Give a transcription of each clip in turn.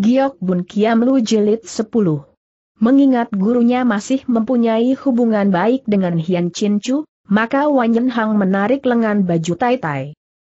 Giok Bun Kiam Lu Jilid 10 Mengingat gurunya masih mempunyai hubungan baik dengan Hian Chin Chu, maka Yen Hang menarik lengan baju Tai Tai.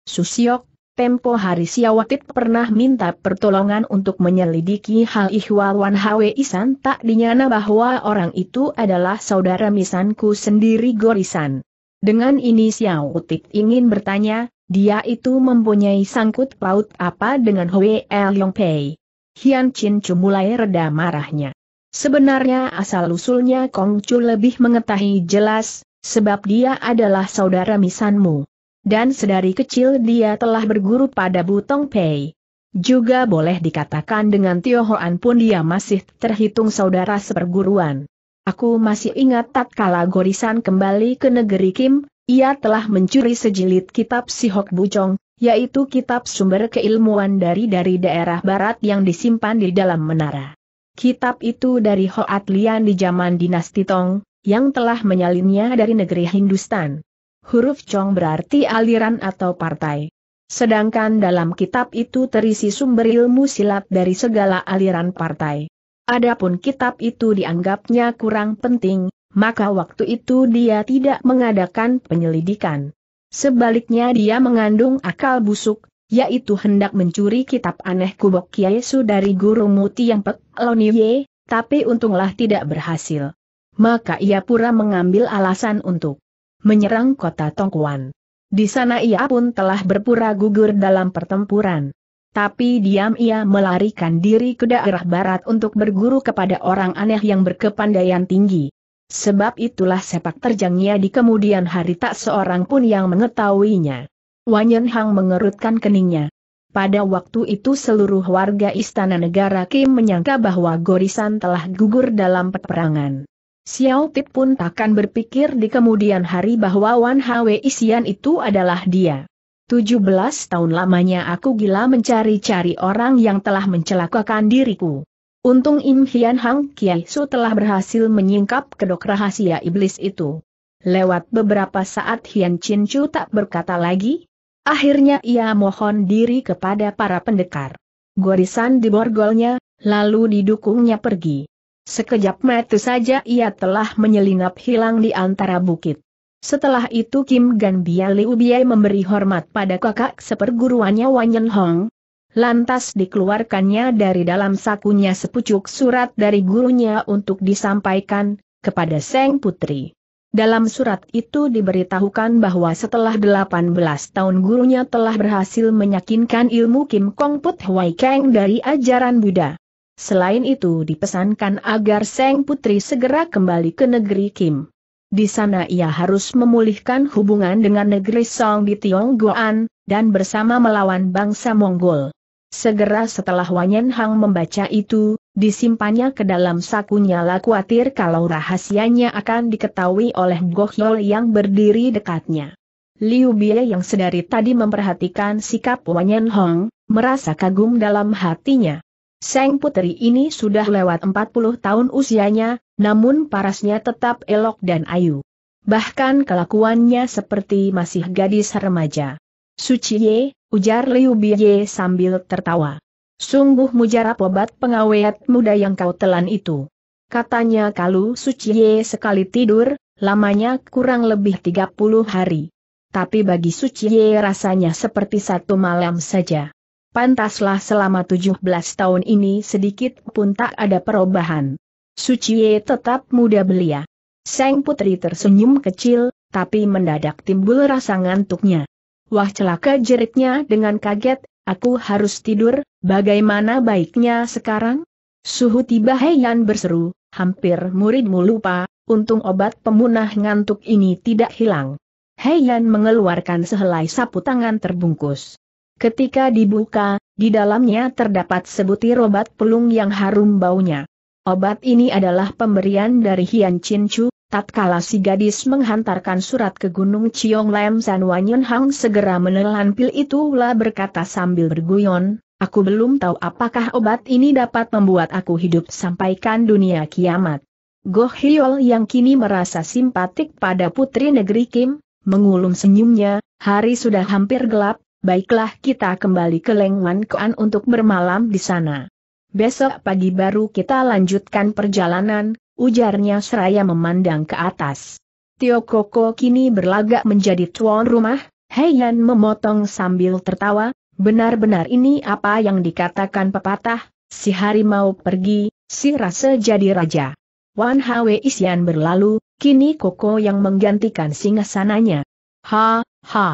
Susiok, tempo hari Siawatit pernah minta pertolongan untuk menyelidiki hal ihwal Wan Hwe Isan tak dinyana bahwa orang itu adalah saudara misanku sendiri Gorisan. Dengan ini Siawatit ingin bertanya, dia itu mempunyai sangkut paut apa dengan Hwe El Yong Pei. Hian Chin Chu mulai reda marahnya. Sebenarnya asal-usulnya Kong Chu lebih mengetahui jelas, sebab dia adalah saudara misanmu. Dan sedari kecil dia telah berguru pada Butong Pei. Juga boleh dikatakan dengan Tio Hoan pun dia masih terhitung saudara seperguruan. Aku masih ingat tatkala Gorisan kembali ke negeri Kim, ia telah mencuri sejilid kitab Si Hok Bucong, yaitu kitab sumber keilmuan dari dari daerah barat yang disimpan di dalam menara. Kitab itu dari Hoat Lian di zaman dinasti Tong, yang telah menyalinnya dari negeri Hindustan. Huruf Chong berarti aliran atau partai. Sedangkan dalam kitab itu terisi sumber ilmu silat dari segala aliran partai. Adapun kitab itu dianggapnya kurang penting, maka waktu itu dia tidak mengadakan penyelidikan. Sebaliknya dia mengandung akal busuk, yaitu hendak mencuri kitab aneh kubok Kiai dari Guru Muti yang Pek Loniye, tapi untunglah tidak berhasil. Maka ia pura mengambil alasan untuk menyerang kota Tongkuan. Di sana ia pun telah berpura gugur dalam pertempuran. Tapi diam ia melarikan diri ke daerah barat untuk berguru kepada orang aneh yang berkepandaian tinggi. Sebab itulah sepak terjangnya di kemudian hari tak seorang pun yang mengetahuinya. Wan Yen Hang mengerutkan keningnya. Pada waktu itu seluruh warga istana negara Kim menyangka bahwa Gorisan telah gugur dalam peperangan. Xiao Tip pun takkan berpikir di kemudian hari bahwa Wan Hwe Isian itu adalah dia. 17 tahun lamanya aku gila mencari-cari orang yang telah mencelakakan diriku. Untung Im Hian Hang Kiai Su telah berhasil menyingkap kedok rahasia iblis itu. Lewat beberapa saat Hian Chin Chu tak berkata lagi. Akhirnya ia mohon diri kepada para pendekar. Gorisan di borgolnya, lalu didukungnya pergi. Sekejap mata saja ia telah menyelinap hilang di antara bukit. Setelah itu Kim Gan Bia Liu Biai memberi hormat pada kakak seperguruannya Yen Hong, Lantas dikeluarkannya dari dalam sakunya sepucuk surat dari gurunya untuk disampaikan kepada Seng Putri. Dalam surat itu diberitahukan bahwa setelah 18 tahun gurunya telah berhasil meyakinkan ilmu Kim Kong Put Hwai Kang dari ajaran Buddha. Selain itu dipesankan agar Seng Putri segera kembali ke negeri Kim. Di sana ia harus memulihkan hubungan dengan negeri Song di Tionggoan, dan bersama melawan bangsa Mongol. Segera setelah Wanyen Hang membaca itu, disimpannya ke dalam sakunya lah khawatir kalau rahasianya akan diketahui oleh Gohyol yang berdiri dekatnya. Liu Bie yang sedari tadi memperhatikan sikap Wanyen Hong, merasa kagum dalam hatinya. Seng putri ini sudah lewat 40 tahun usianya, namun parasnya tetap elok dan ayu. Bahkan kelakuannya seperti masih gadis remaja. Suci Ye, ujar Liu Biye sambil tertawa. Sungguh mujarab obat pengawet muda yang kau telan itu. Katanya kalau Suci Ye sekali tidur, lamanya kurang lebih 30 hari. Tapi bagi Suci Ye rasanya seperti satu malam saja. Pantaslah selama 17 tahun ini sedikit pun tak ada perubahan. Suci Ye tetap muda belia. Seng Putri tersenyum kecil, tapi mendadak timbul rasa ngantuknya. Wah celaka jeritnya dengan kaget, aku harus tidur, bagaimana baiknya sekarang? Suhu tiba Heian berseru, hampir muridmu lupa, untung obat pemunah ngantuk ini tidak hilang. Heian mengeluarkan sehelai sapu tangan terbungkus. Ketika dibuka, di dalamnya terdapat sebutir obat pelung yang harum baunya. Obat ini adalah pemberian dari Hian Chin Chu, Tatkala si gadis menghantarkan surat ke Gunung Ciong Lem San Wanyun Hang segera menelan pil itu lah berkata sambil berguyon, aku belum tahu apakah obat ini dapat membuat aku hidup sampaikan dunia kiamat. Goh Hyol yang kini merasa simpatik pada putri negeri Kim, mengulung senyumnya, hari sudah hampir gelap, baiklah kita kembali ke Lengwan Kuan untuk bermalam di sana. Besok pagi baru kita lanjutkan perjalanan, ujarnya seraya memandang ke atas. Tio Koko kini berlagak menjadi tuan rumah, Heian memotong sambil tertawa, benar-benar ini apa yang dikatakan pepatah, si harimau pergi, si rasa jadi raja. Wan Hwe Isian berlalu, kini Koko yang menggantikan singgasananya. Ha, ha,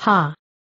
ha.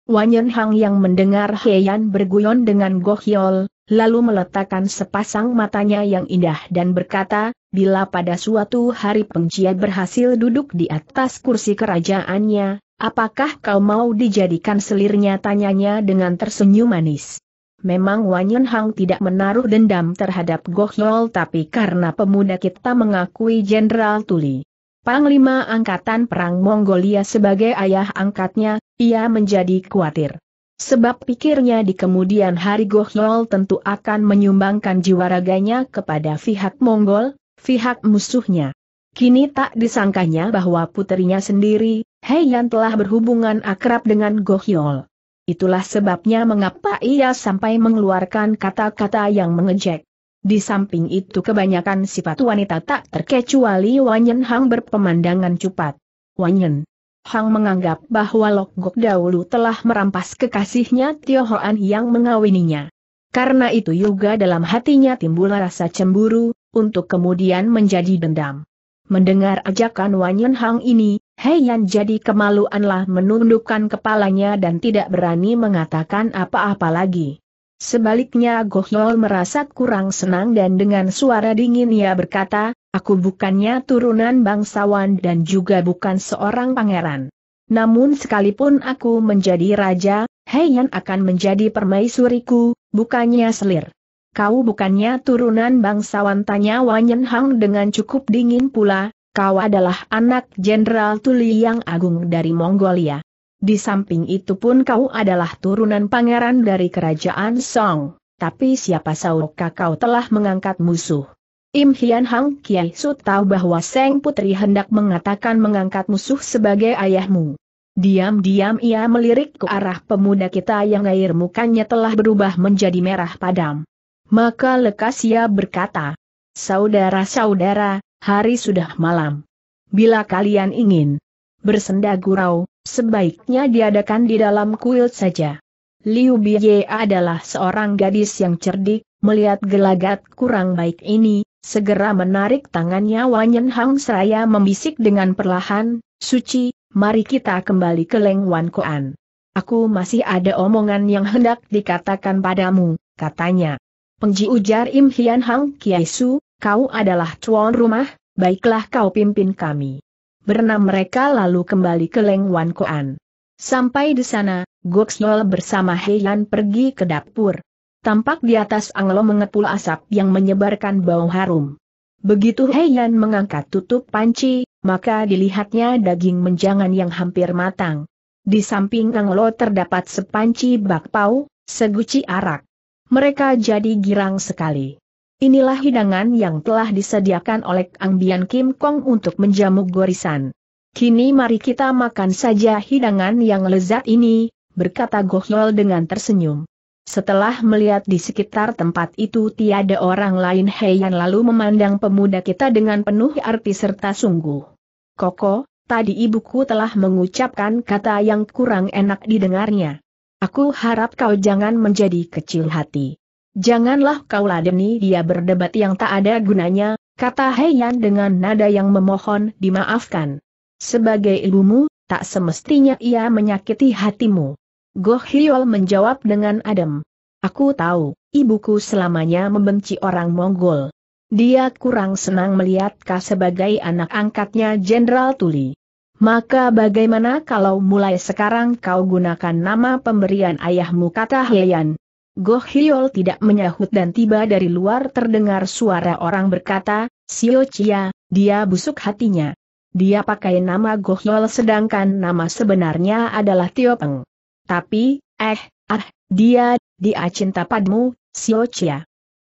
Wanyen Hang yang mendengar Heian berguyon dengan Gohyol, lalu meletakkan sepasang matanya yang indah dan berkata, bila pada suatu hari pengcia berhasil duduk di atas kursi kerajaannya, apakah kau mau dijadikan selirnya tanyanya dengan tersenyum manis. Memang Wanyan Hang tidak menaruh dendam terhadap Gohyol tapi karena pemuda kita mengakui Jenderal Tuli. Panglima Angkatan Perang Mongolia sebagai ayah angkatnya, ia menjadi khawatir. Sebab pikirnya di kemudian hari Gohyol tentu akan menyumbangkan jiwa raganya kepada pihak Mongol, pihak musuhnya. Kini tak disangkanya bahwa putrinya sendiri, Heian telah berhubungan akrab dengan Gohyol. Itulah sebabnya mengapa ia sampai mengeluarkan kata-kata yang mengejek. Di samping itu kebanyakan sifat wanita tak terkecuali Wanyen Hang berpemandangan cupat. Wanyen, Hang menganggap bahwa Gok dahulu telah merampas kekasihnya Tio Hoan yang mengawininya. Karena itu juga dalam hatinya timbul rasa cemburu, untuk kemudian menjadi dendam. Mendengar ajakan Wanyun Hang ini, Yan jadi kemaluanlah menundukkan kepalanya dan tidak berani mengatakan apa-apa lagi. Sebaliknya Goh Yol merasa kurang senang dan dengan suara dingin ia berkata, Aku bukannya turunan bangsawan dan juga bukan seorang pangeran. Namun sekalipun aku menjadi raja, Heian akan menjadi permaisuriku, bukannya selir. Kau bukannya turunan bangsawan tanya Wanyen Hang dengan cukup dingin pula, kau adalah anak Jenderal Tuli yang agung dari Mongolia. Di samping itu pun kau adalah turunan pangeran dari kerajaan Song, tapi siapa saukah kau telah mengangkat musuh? Im Hian Hang Kiai Su tahu bahwa Seng Putri hendak mengatakan mengangkat musuh sebagai ayahmu. Diam-diam ia melirik ke arah pemuda kita yang air mukanya telah berubah menjadi merah padam. Maka lekas ia berkata, Saudara-saudara, hari sudah malam. Bila kalian ingin bersenda gurau, sebaiknya diadakan di dalam kuil saja. Liu Biye adalah seorang gadis yang cerdik, melihat gelagat kurang baik ini, Segera menarik tangannya Wanyen Hang Seraya membisik dengan perlahan, Suci, mari kita kembali ke Leng Wan Koan. Aku masih ada omongan yang hendak dikatakan padamu, katanya. Pengji ujar Im Hian Hang Kiai Su, kau adalah tuan rumah, baiklah kau pimpin kami. Bernama mereka lalu kembali ke Leng Wan Koan. Sampai di sana, Goksnol bersama Heian pergi ke dapur, tampak di atas Anglo mengepul asap yang menyebarkan bau harum. Begitu Heian mengangkat tutup panci, maka dilihatnya daging menjangan yang hampir matang. Di samping Anglo terdapat sepanci bakpao, seguci arak. Mereka jadi girang sekali. Inilah hidangan yang telah disediakan oleh Angbian Kim Kong untuk menjamu gorisan. Kini mari kita makan saja hidangan yang lezat ini, berkata Gohyol dengan tersenyum. Setelah melihat di sekitar tempat itu tiada orang lain Heian lalu memandang pemuda kita dengan penuh arti serta sungguh. Koko, tadi ibuku telah mengucapkan kata yang kurang enak didengarnya. Aku harap kau jangan menjadi kecil hati. Janganlah kau ladeni dia berdebat yang tak ada gunanya, kata Heian dengan nada yang memohon dimaafkan. Sebagai ibumu, tak semestinya ia menyakiti hatimu. Goh Hyol menjawab dengan adem. Aku tahu, ibuku selamanya membenci orang Mongol. Dia kurang senang melihat kau sebagai anak angkatnya Jenderal Tuli. Maka bagaimana kalau mulai sekarang kau gunakan nama pemberian ayahmu kata Hyeon. Goh Hyol tidak menyahut dan tiba dari luar terdengar suara orang berkata, Sio Chia, dia busuk hatinya. Dia pakai nama Goh Hyol sedangkan nama sebenarnya adalah Tio Peng. Tapi, eh, ah, dia, dia cinta padamu, siocia. Chia.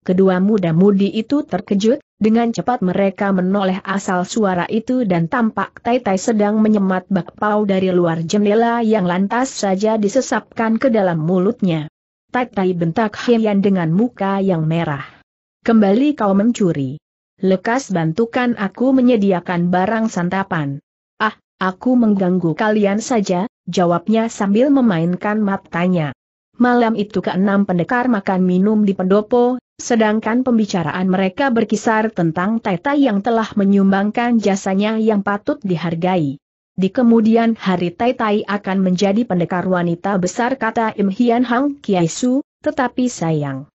Kedua muda-mudi itu terkejut, dengan cepat mereka menoleh asal suara itu dan tampak Tai Tai sedang menyemat bakpao dari luar jendela yang lantas saja disesapkan ke dalam mulutnya. Tai Tai bentak Hian dengan muka yang merah. Kembali kau mencuri. Lekas bantukan aku menyediakan barang santapan. Ah, aku mengganggu kalian saja, jawabnya sambil memainkan matanya. Malam itu keenam pendekar makan minum di pendopo, sedangkan pembicaraan mereka berkisar tentang Teta yang telah menyumbangkan jasanya yang patut dihargai. Di kemudian hari Tai Tai akan menjadi pendekar wanita besar kata Im Hian Hang Kiai Su, tetapi sayang.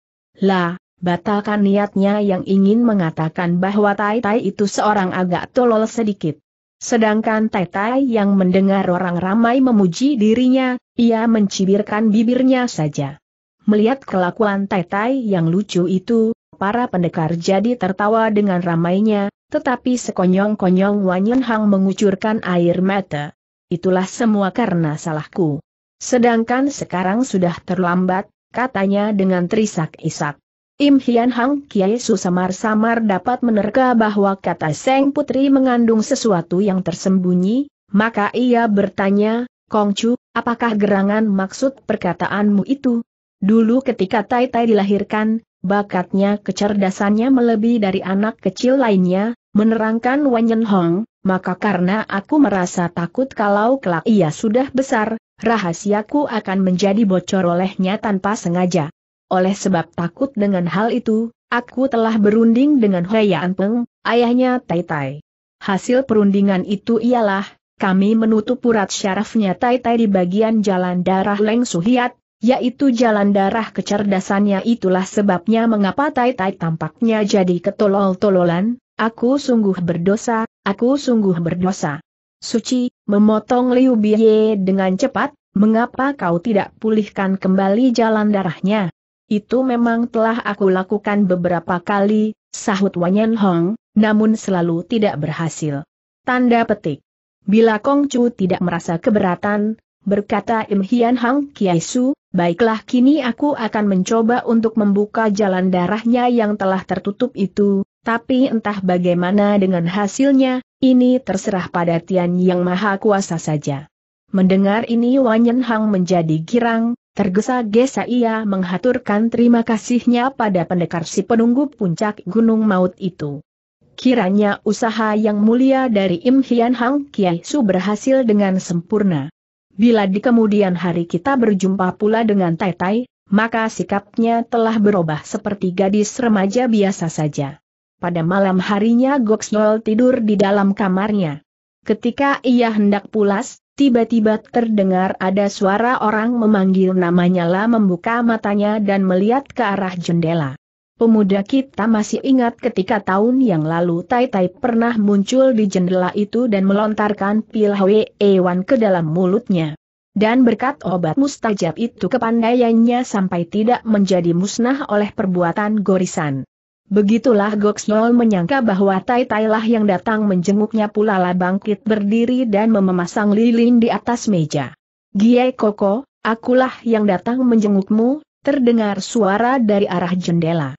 Lah, batalkan niatnya yang ingin mengatakan bahwa Tai Tai itu seorang agak tolol sedikit. Sedangkan Tai yang mendengar orang ramai memuji dirinya, ia mencibirkan bibirnya saja. Melihat kelakuan Tai yang lucu itu, para pendekar jadi tertawa dengan ramainya, tetapi sekonyong-konyong Yen Hang mengucurkan air mata. Itulah semua karena salahku. Sedangkan sekarang sudah terlambat, katanya dengan terisak-isak. Im Hian Hang Kiai Su samar-samar dapat menerka bahwa kata Seng Putri mengandung sesuatu yang tersembunyi, maka ia bertanya, Kong Chu, apakah gerangan maksud perkataanmu itu? Dulu ketika Tai Tai dilahirkan, bakatnya kecerdasannya melebihi dari anak kecil lainnya, menerangkan Yen Hong, maka karena aku merasa takut kalau kelak ia sudah besar, rahasiaku akan menjadi bocor olehnya tanpa sengaja oleh sebab takut dengan hal itu, aku telah berunding dengan Hoya Anteng, ayahnya Tai Tai. Hasil perundingan itu ialah, kami menutup urat syarafnya Tai Tai di bagian jalan darah Leng Suhiat, yaitu jalan darah kecerdasannya itulah sebabnya mengapa Tai Tai tampaknya jadi ketolol-tololan, aku sungguh berdosa, aku sungguh berdosa. Suci, memotong Liu Biye dengan cepat, mengapa kau tidak pulihkan kembali jalan darahnya? Itu memang telah aku lakukan beberapa kali, sahut Wanyan Hong, namun selalu tidak berhasil. Tanda petik. Bila Kong Chu tidak merasa keberatan, berkata Im Hian Hang Kiai Su, baiklah kini aku akan mencoba untuk membuka jalan darahnya yang telah tertutup itu, tapi entah bagaimana dengan hasilnya, ini terserah pada Tian Yang Maha Kuasa saja. Mendengar ini Wanyan Hang menjadi girang, Tergesa-gesa ia menghaturkan terima kasihnya pada pendekar si penunggu puncak gunung maut itu. Kiranya usaha yang mulia dari Im Hian Hang Kiai Su berhasil dengan sempurna. Bila di kemudian hari kita berjumpa pula dengan Tai Tai, maka sikapnya telah berubah seperti gadis remaja biasa saja. Pada malam harinya Goksnol tidur di dalam kamarnya. Ketika ia hendak pulas, Tiba-tiba terdengar ada suara orang memanggil namanya lah membuka matanya dan melihat ke arah jendela. Pemuda kita masih ingat ketika tahun yang lalu Tai Tai pernah muncul di jendela itu dan melontarkan pil Hwee Ewan ke dalam mulutnya. Dan berkat obat mustajab itu kepandaiannya sampai tidak menjadi musnah oleh perbuatan gorisan. Begitulah Goksnol menyangka bahwa Tai Tai lah yang datang menjenguknya pula lah bangkit berdiri dan memasang lilin di atas meja. Gie Koko, akulah yang datang menjengukmu, terdengar suara dari arah jendela.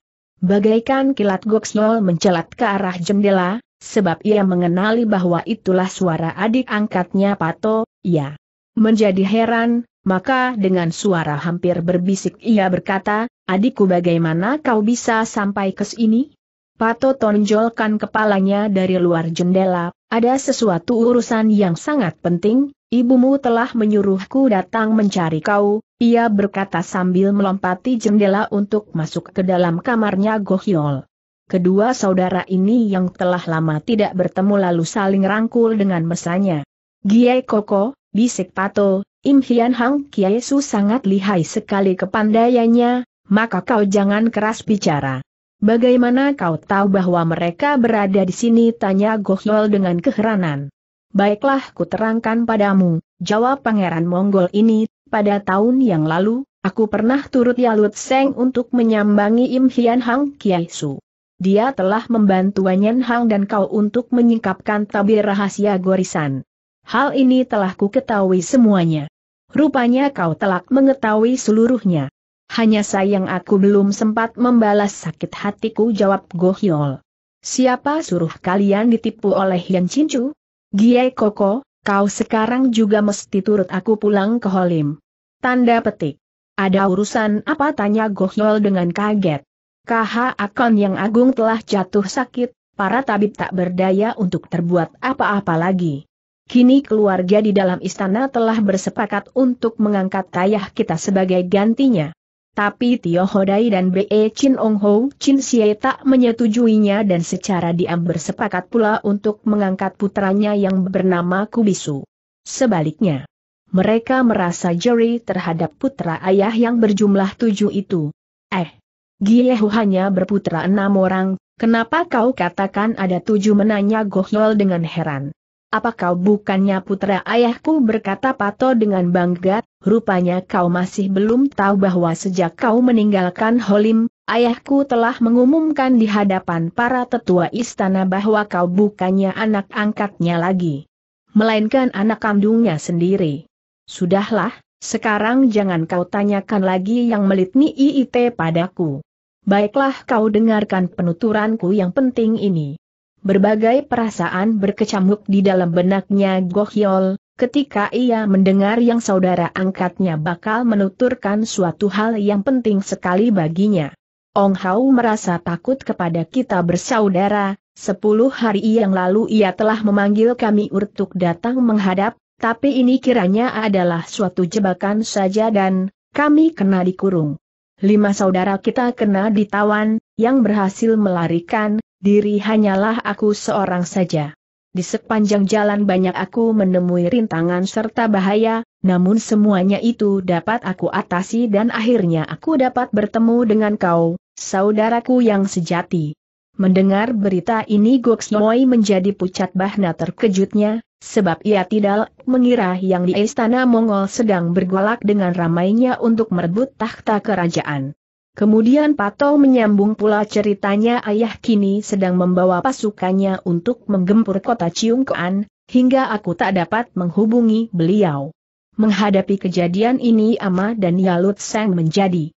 Bagaikan kilat Goksnol mencelat ke arah jendela, sebab ia mengenali bahwa itulah suara adik angkatnya Pato, Ya, menjadi heran, maka dengan suara hampir berbisik ia berkata, adikku bagaimana kau bisa sampai ke sini? Pato tonjolkan kepalanya dari luar jendela, ada sesuatu urusan yang sangat penting, ibumu telah menyuruhku datang mencari kau, ia berkata sambil melompati jendela untuk masuk ke dalam kamarnya Gohyol. Kedua saudara ini yang telah lama tidak bertemu lalu saling rangkul dengan mesanya. Gie Koko, bisik Pato, Im Hian Hang Kiesu sangat lihai sekali kepandaiannya, maka kau jangan keras bicara. Bagaimana kau tahu bahwa mereka berada di sini? Tanya Gohyol dengan keheranan. Baiklah kuterangkan padamu, jawab pangeran Mongol ini, pada tahun yang lalu, aku pernah turut Yalut Seng untuk menyambangi Im Hian Hang Kiesu. Dia telah membantu Wanyan Hang dan kau untuk menyingkapkan tabir rahasia gorisan. Hal ini telah ku ketahui semuanya. Rupanya kau telah mengetahui seluruhnya. Hanya sayang aku belum sempat membalas sakit hatiku jawab Gohyol. Siapa suruh kalian ditipu oleh Yan Cincu? Gie Koko, kau sekarang juga mesti turut aku pulang ke Holim. Tanda petik. Ada urusan apa tanya Gohyol dengan kaget. KH Akon yang agung telah jatuh sakit, para tabib tak berdaya untuk terbuat apa-apa lagi. Kini keluarga di dalam istana telah bersepakat untuk mengangkat Tayah kita sebagai gantinya. Tapi Tio Hodai dan Be Chin Ong Ho Chin Xie tak menyetujuinya dan secara diam bersepakat pula untuk mengangkat putranya yang bernama Kubisu. Sebaliknya, mereka merasa jeri terhadap putra ayah yang berjumlah tujuh itu. Eh, Giehu hanya berputra enam orang, kenapa kau katakan ada tujuh menanya Gohyol dengan heran apa kau bukannya putra ayahku berkata Pato dengan bangga, rupanya kau masih belum tahu bahwa sejak kau meninggalkan Holim, ayahku telah mengumumkan di hadapan para tetua istana bahwa kau bukannya anak angkatnya lagi. Melainkan anak kandungnya sendiri. Sudahlah, sekarang jangan kau tanyakan lagi yang melitni IIT padaku. Baiklah kau dengarkan penuturanku yang penting ini. Berbagai perasaan berkecamuk di dalam benaknya Gohyol, ketika ia mendengar yang saudara angkatnya bakal menuturkan suatu hal yang penting sekali baginya. Ong Hao merasa takut kepada kita bersaudara, sepuluh hari yang lalu ia telah memanggil kami untuk datang menghadap, tapi ini kiranya adalah suatu jebakan saja dan, kami kena dikurung. Lima saudara kita kena ditawan, yang berhasil melarikan, diri hanyalah aku seorang saja. Di sepanjang jalan banyak aku menemui rintangan serta bahaya, namun semuanya itu dapat aku atasi dan akhirnya aku dapat bertemu dengan kau, saudaraku yang sejati. Mendengar berita ini Goksnoi menjadi pucat bahna terkejutnya, sebab ia tidak mengira yang di istana Mongol sedang bergolak dengan ramainya untuk merebut tahta kerajaan. Kemudian Pato menyambung pula ceritanya ayah kini sedang membawa pasukannya untuk menggempur kota Ciungkoan, hingga aku tak dapat menghubungi beliau. Menghadapi kejadian ini Ama dan Yalut Seng menjadi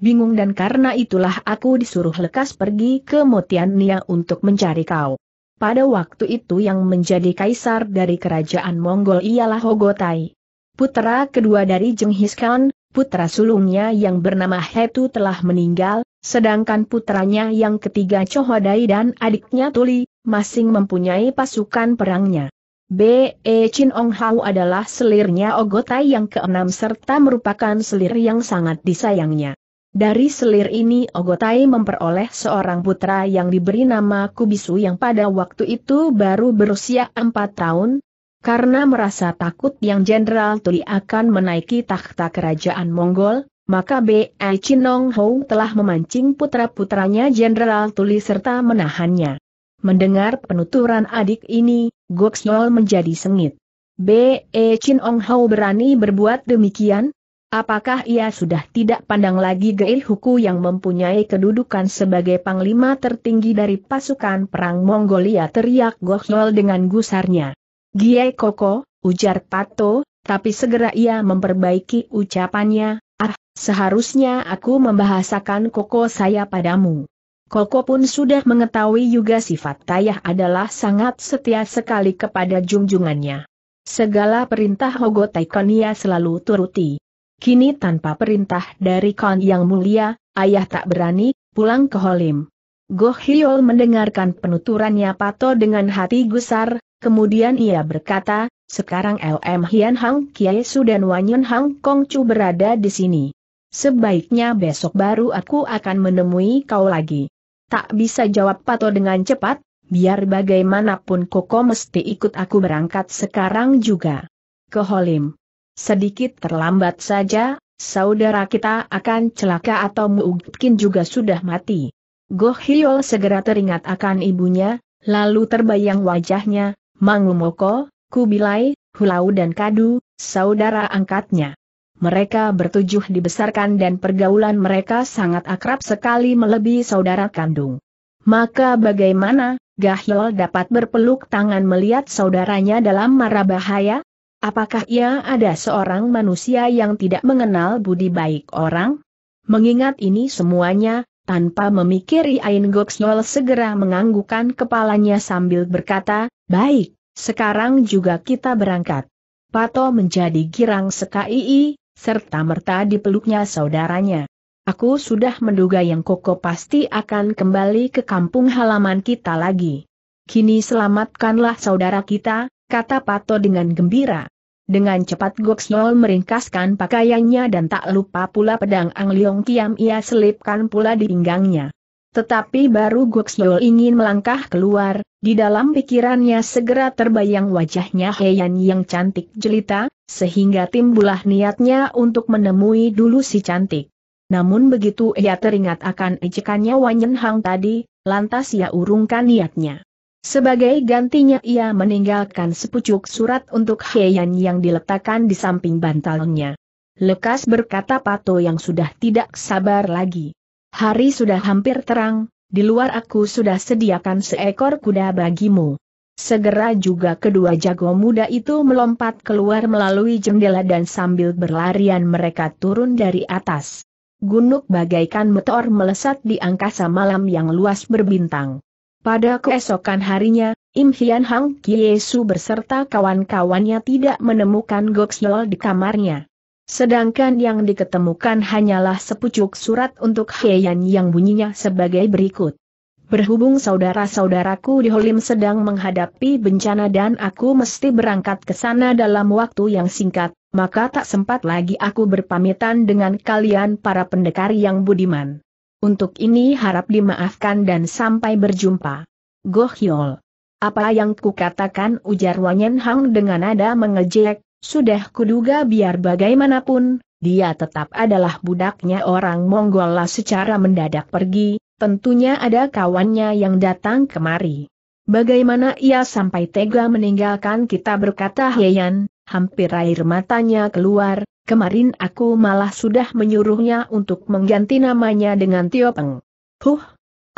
bingung dan karena itulah aku disuruh lekas pergi ke Motiania untuk mencari kau. Pada waktu itu yang menjadi kaisar dari kerajaan Mongol ialah Hogotai. Putra kedua dari Jenghis Khan, putra sulungnya yang bernama Hetu telah meninggal, sedangkan putranya yang ketiga Chohodai dan adiknya Tuli, masing mempunyai pasukan perangnya. B.E. E Chin Ong Hao adalah selirnya Ogotai yang keenam serta merupakan selir yang sangat disayangnya. Dari selir ini Ogotai memperoleh seorang putra yang diberi nama Kubisu yang pada waktu itu baru berusia 4 tahun, karena merasa takut yang Jenderal Tuli akan menaiki takhta kerajaan Mongol, maka B.I. Chinong Hou telah memancing putra-putranya Jenderal Tuli serta menahannya. Mendengar penuturan adik ini, Goksol menjadi sengit. B.E. Chinong Hou berani berbuat demikian? Apakah ia sudah tidak pandang lagi Geil Huku yang mempunyai kedudukan sebagai panglima tertinggi dari pasukan perang Mongolia teriak Goksol dengan gusarnya. Gie Koko, ujar Pato, tapi segera ia memperbaiki ucapannya, ah, seharusnya aku membahasakan Koko saya padamu. Koko pun sudah mengetahui juga sifat Tayah adalah sangat setia sekali kepada junjungannya. Segala perintah Hogo Taikonia selalu turuti. Kini tanpa perintah dari Khan yang mulia, ayah tak berani, pulang ke Holim. Goh Hyol mendengarkan penuturannya Pato dengan hati gusar, Kemudian ia berkata, sekarang LM Hian Hang Kiai Su dan Hang Kong Chu berada di sini. Sebaiknya besok baru aku akan menemui kau lagi. Tak bisa jawab Pato dengan cepat, biar bagaimanapun Koko mesti ikut aku berangkat sekarang juga. Ke Holim. Sedikit terlambat saja, saudara kita akan celaka atau mungkin juga sudah mati. Goh Hiol segera teringat akan ibunya, lalu terbayang wajahnya, Manglumoko, Kubilai, Hulau dan Kadu, saudara angkatnya. Mereka bertujuh dibesarkan dan pergaulan mereka sangat akrab sekali melebihi saudara kandung. Maka bagaimana, Gahil dapat berpeluk tangan melihat saudaranya dalam mara bahaya? Apakah ia ada seorang manusia yang tidak mengenal budi baik orang? Mengingat ini semuanya, tanpa memikiri Ain Goksyol segera menganggukan kepalanya sambil berkata, Baik, sekarang juga kita berangkat. Pato menjadi girang sekai, serta merta dipeluknya saudaranya. Aku sudah menduga yang koko pasti akan kembali ke kampung halaman kita lagi. Kini selamatkanlah saudara kita, kata Pato dengan gembira. Dengan cepat Goksol meringkaskan pakaiannya dan tak lupa pula pedang Ang Leong Kiam ia selipkan pula di pinggangnya. Tetapi baru Goksol ingin melangkah keluar, di dalam pikirannya segera terbayang wajahnya Heian yang cantik jelita, sehingga timbulah niatnya untuk menemui dulu si cantik. Namun begitu ia teringat akan ejekannya Wanyen Hang tadi, lantas ia urungkan niatnya. Sebagai gantinya ia meninggalkan sepucuk surat untuk Heian yang diletakkan di samping bantalnya. Lekas berkata Pato yang sudah tidak sabar lagi. Hari sudah hampir terang, di luar aku sudah sediakan seekor kuda bagimu. Segera juga kedua jago muda itu melompat keluar melalui jendela dan sambil berlarian mereka turun dari atas. Gunung bagaikan meteor melesat di angkasa malam yang luas berbintang. Pada keesokan harinya, Im Hian Hang Kiesu berserta kawan-kawannya tidak menemukan Goksyol di kamarnya. Sedangkan yang diketemukan hanyalah sepucuk surat untuk Heian yang bunyinya sebagai berikut. Berhubung saudara-saudaraku di Holim sedang menghadapi bencana dan aku mesti berangkat ke sana dalam waktu yang singkat, maka tak sempat lagi aku berpamitan dengan kalian para pendekar yang budiman. Untuk ini harap dimaafkan dan sampai berjumpa. Yol. Apa yang kukatakan ujar Wanyen Hang dengan nada mengejek, sudah kuduga biar bagaimanapun, dia tetap adalah budaknya orang Mongol lah secara mendadak pergi, tentunya ada kawannya yang datang kemari. Bagaimana ia sampai tega meninggalkan kita berkata Heian, hampir air matanya keluar, kemarin aku malah sudah menyuruhnya untuk mengganti namanya dengan Tio Peng. Huh,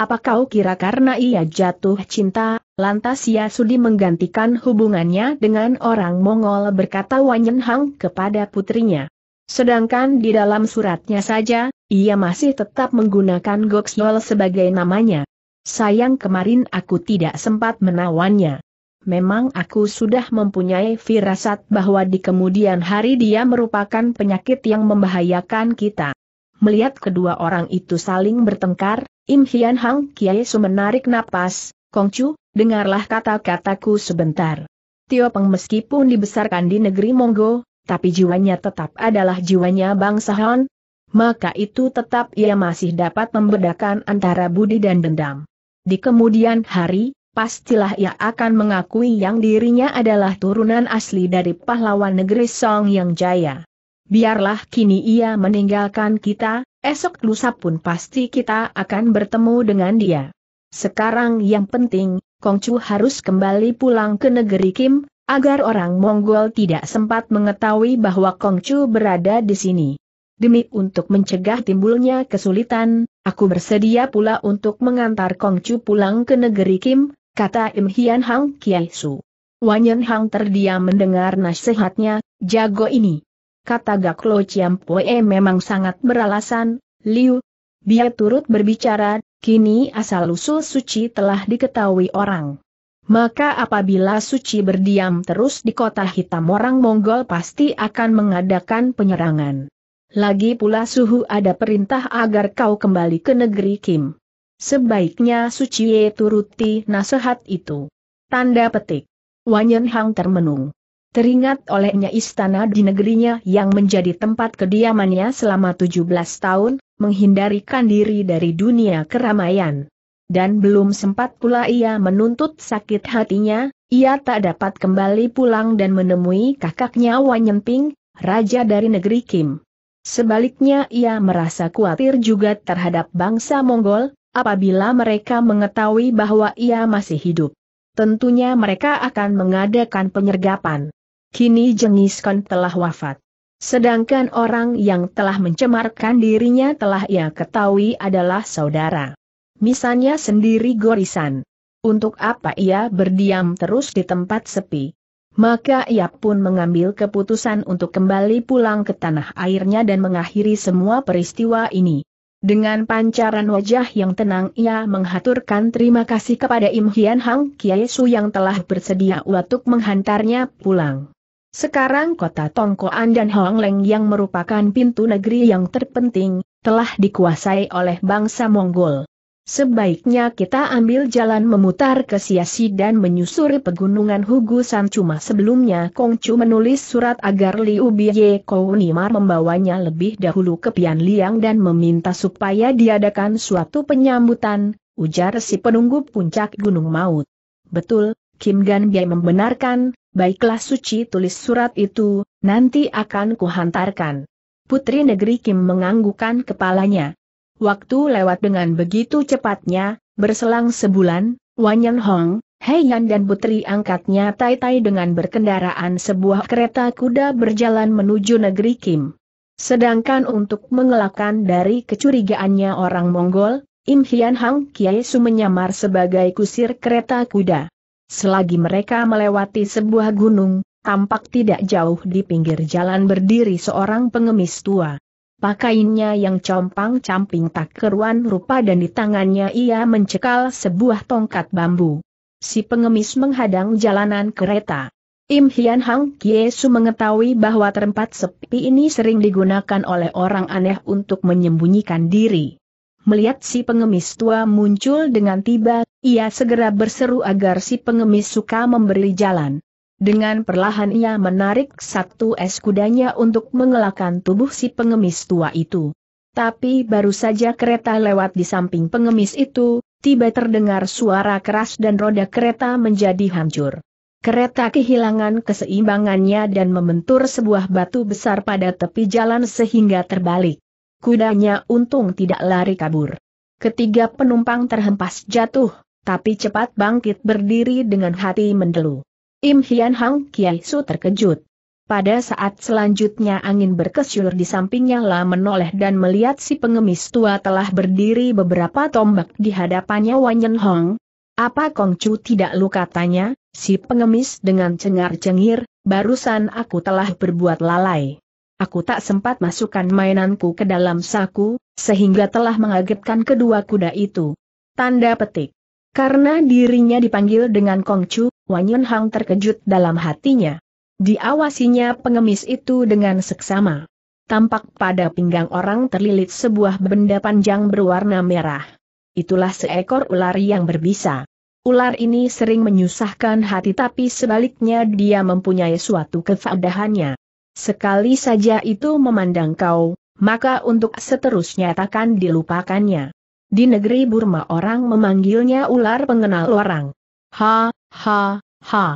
apa kau kira karena ia jatuh cinta, lantas ia sudi menggantikan hubungannya dengan orang Mongol berkata Wanyen Hang kepada putrinya. Sedangkan di dalam suratnya saja, ia masih tetap menggunakan Goksyol sebagai namanya. Sayang kemarin aku tidak sempat menawannya. Memang aku sudah mempunyai firasat bahwa di kemudian hari dia merupakan penyakit yang membahayakan kita. Melihat kedua orang itu saling bertengkar, Im Hian Hang Kiai Su menarik napas, Kongcu, dengarlah kata-kataku sebentar. Tio Peng meskipun dibesarkan di negeri Monggo, tapi jiwanya tetap adalah jiwanya bangsa Han, maka itu tetap ia masih dapat membedakan antara budi dan dendam. Di kemudian hari, pastilah ia akan mengakui yang dirinya adalah turunan asli dari pahlawan negeri Song Yang Jaya. Biarlah kini ia meninggalkan kita, Esok lusa pun pasti kita akan bertemu dengan dia. Sekarang yang penting, Kongcu harus kembali pulang ke negeri Kim, agar orang Mongol tidak sempat mengetahui bahwa Kongcu berada di sini. Demi untuk mencegah timbulnya kesulitan, aku bersedia pula untuk mengantar Kongcu pulang ke negeri Kim, kata Im Hian Hang Kiai Su. Wanyan Hang terdiam mendengar nasihatnya, jago ini kata Chiam Ciampoe memang sangat beralasan, Liu. Biar turut berbicara, kini asal-usul suci telah diketahui orang. Maka apabila suci berdiam terus di kota hitam orang Mongol pasti akan mengadakan penyerangan. Lagi pula suhu ada perintah agar kau kembali ke negeri Kim. Sebaiknya suci ye turuti nasihat itu. Tanda petik. Wanyen Hang termenung. Teringat olehnya istana di negerinya yang menjadi tempat kediamannya selama 17 tahun, menghindarikan diri dari dunia keramaian. Dan belum sempat pula ia menuntut sakit hatinya, ia tak dapat kembali pulang dan menemui kakaknya Wanyemping, raja dari negeri Kim. Sebaliknya ia merasa khawatir juga terhadap bangsa Mongol, apabila mereka mengetahui bahwa ia masih hidup. Tentunya mereka akan mengadakan penyergapan kini Khan telah wafat. Sedangkan orang yang telah mencemarkan dirinya telah ia ketahui adalah saudara. Misalnya sendiri Gorisan. Untuk apa ia berdiam terus di tempat sepi? Maka ia pun mengambil keputusan untuk kembali pulang ke tanah airnya dan mengakhiri semua peristiwa ini. Dengan pancaran wajah yang tenang ia menghaturkan terima kasih kepada Im Hian Hang Kiai yang telah bersedia untuk menghantarnya pulang. Sekarang kota Tongkoan dan Hongleng yang merupakan pintu negeri yang terpenting, telah dikuasai oleh bangsa Mongol. Sebaiknya kita ambil jalan memutar ke Siasi dan menyusuri pegunungan Hugusan cuma sebelumnya Kongcu menulis surat agar Liu Biye Nimar membawanya lebih dahulu ke Pian Liang dan meminta supaya diadakan suatu penyambutan, ujar si penunggu puncak Gunung Maut. Betul, Kim Gan Bia membenarkan, baiklah suci tulis surat itu, nanti akan kuhantarkan. Putri negeri Kim menganggukan kepalanya. Waktu lewat dengan begitu cepatnya, berselang sebulan, Wanyan Hong, Hei Yan dan putri angkatnya Tai Tai dengan berkendaraan sebuah kereta kuda berjalan menuju negeri Kim. Sedangkan untuk mengelakkan dari kecurigaannya orang Mongol, Im Hian Hang Kiai Su menyamar sebagai kusir kereta kuda. Selagi mereka melewati sebuah gunung, tampak tidak jauh di pinggir jalan berdiri seorang pengemis tua. pakainya yang compang-camping tak keruan rupa dan di tangannya ia mencekal sebuah tongkat bambu. Si pengemis menghadang jalanan kereta. Im Hian Hang Kiesu mengetahui bahwa tempat sepi ini sering digunakan oleh orang aneh untuk menyembunyikan diri. Melihat si pengemis tua muncul dengan tiba, ia segera berseru agar si pengemis suka memberi jalan. Dengan perlahan ia menarik satu es kudanya untuk mengelakkan tubuh si pengemis tua itu. Tapi baru saja kereta lewat di samping pengemis itu, tiba terdengar suara keras dan roda kereta menjadi hancur. Kereta kehilangan keseimbangannya dan membentur sebuah batu besar pada tepi jalan sehingga terbalik kudanya untung tidak lari kabur. Ketiga penumpang terhempas jatuh, tapi cepat bangkit berdiri dengan hati mendelu. Im Hian Hang Kiai Su terkejut. Pada saat selanjutnya angin berkesyur di sampingnya lah menoleh dan melihat si pengemis tua telah berdiri beberapa tombak di hadapannya Wanyen Hong. Apa Kong Chu tidak luka tanya, si pengemis dengan cengar-cengir, barusan aku telah berbuat lalai aku tak sempat masukkan mainanku ke dalam saku, sehingga telah mengagetkan kedua kuda itu. Tanda petik. Karena dirinya dipanggil dengan Kongcu, Wan Hang terkejut dalam hatinya. Diawasinya pengemis itu dengan seksama. Tampak pada pinggang orang terlilit sebuah benda panjang berwarna merah. Itulah seekor ular yang berbisa. Ular ini sering menyusahkan hati tapi sebaliknya dia mempunyai suatu kefaedahannya. Sekali saja itu memandang kau, maka untuk seterusnya takkan dilupakannya. Di negeri Burma orang memanggilnya ular pengenal orang. Ha, ha, ha.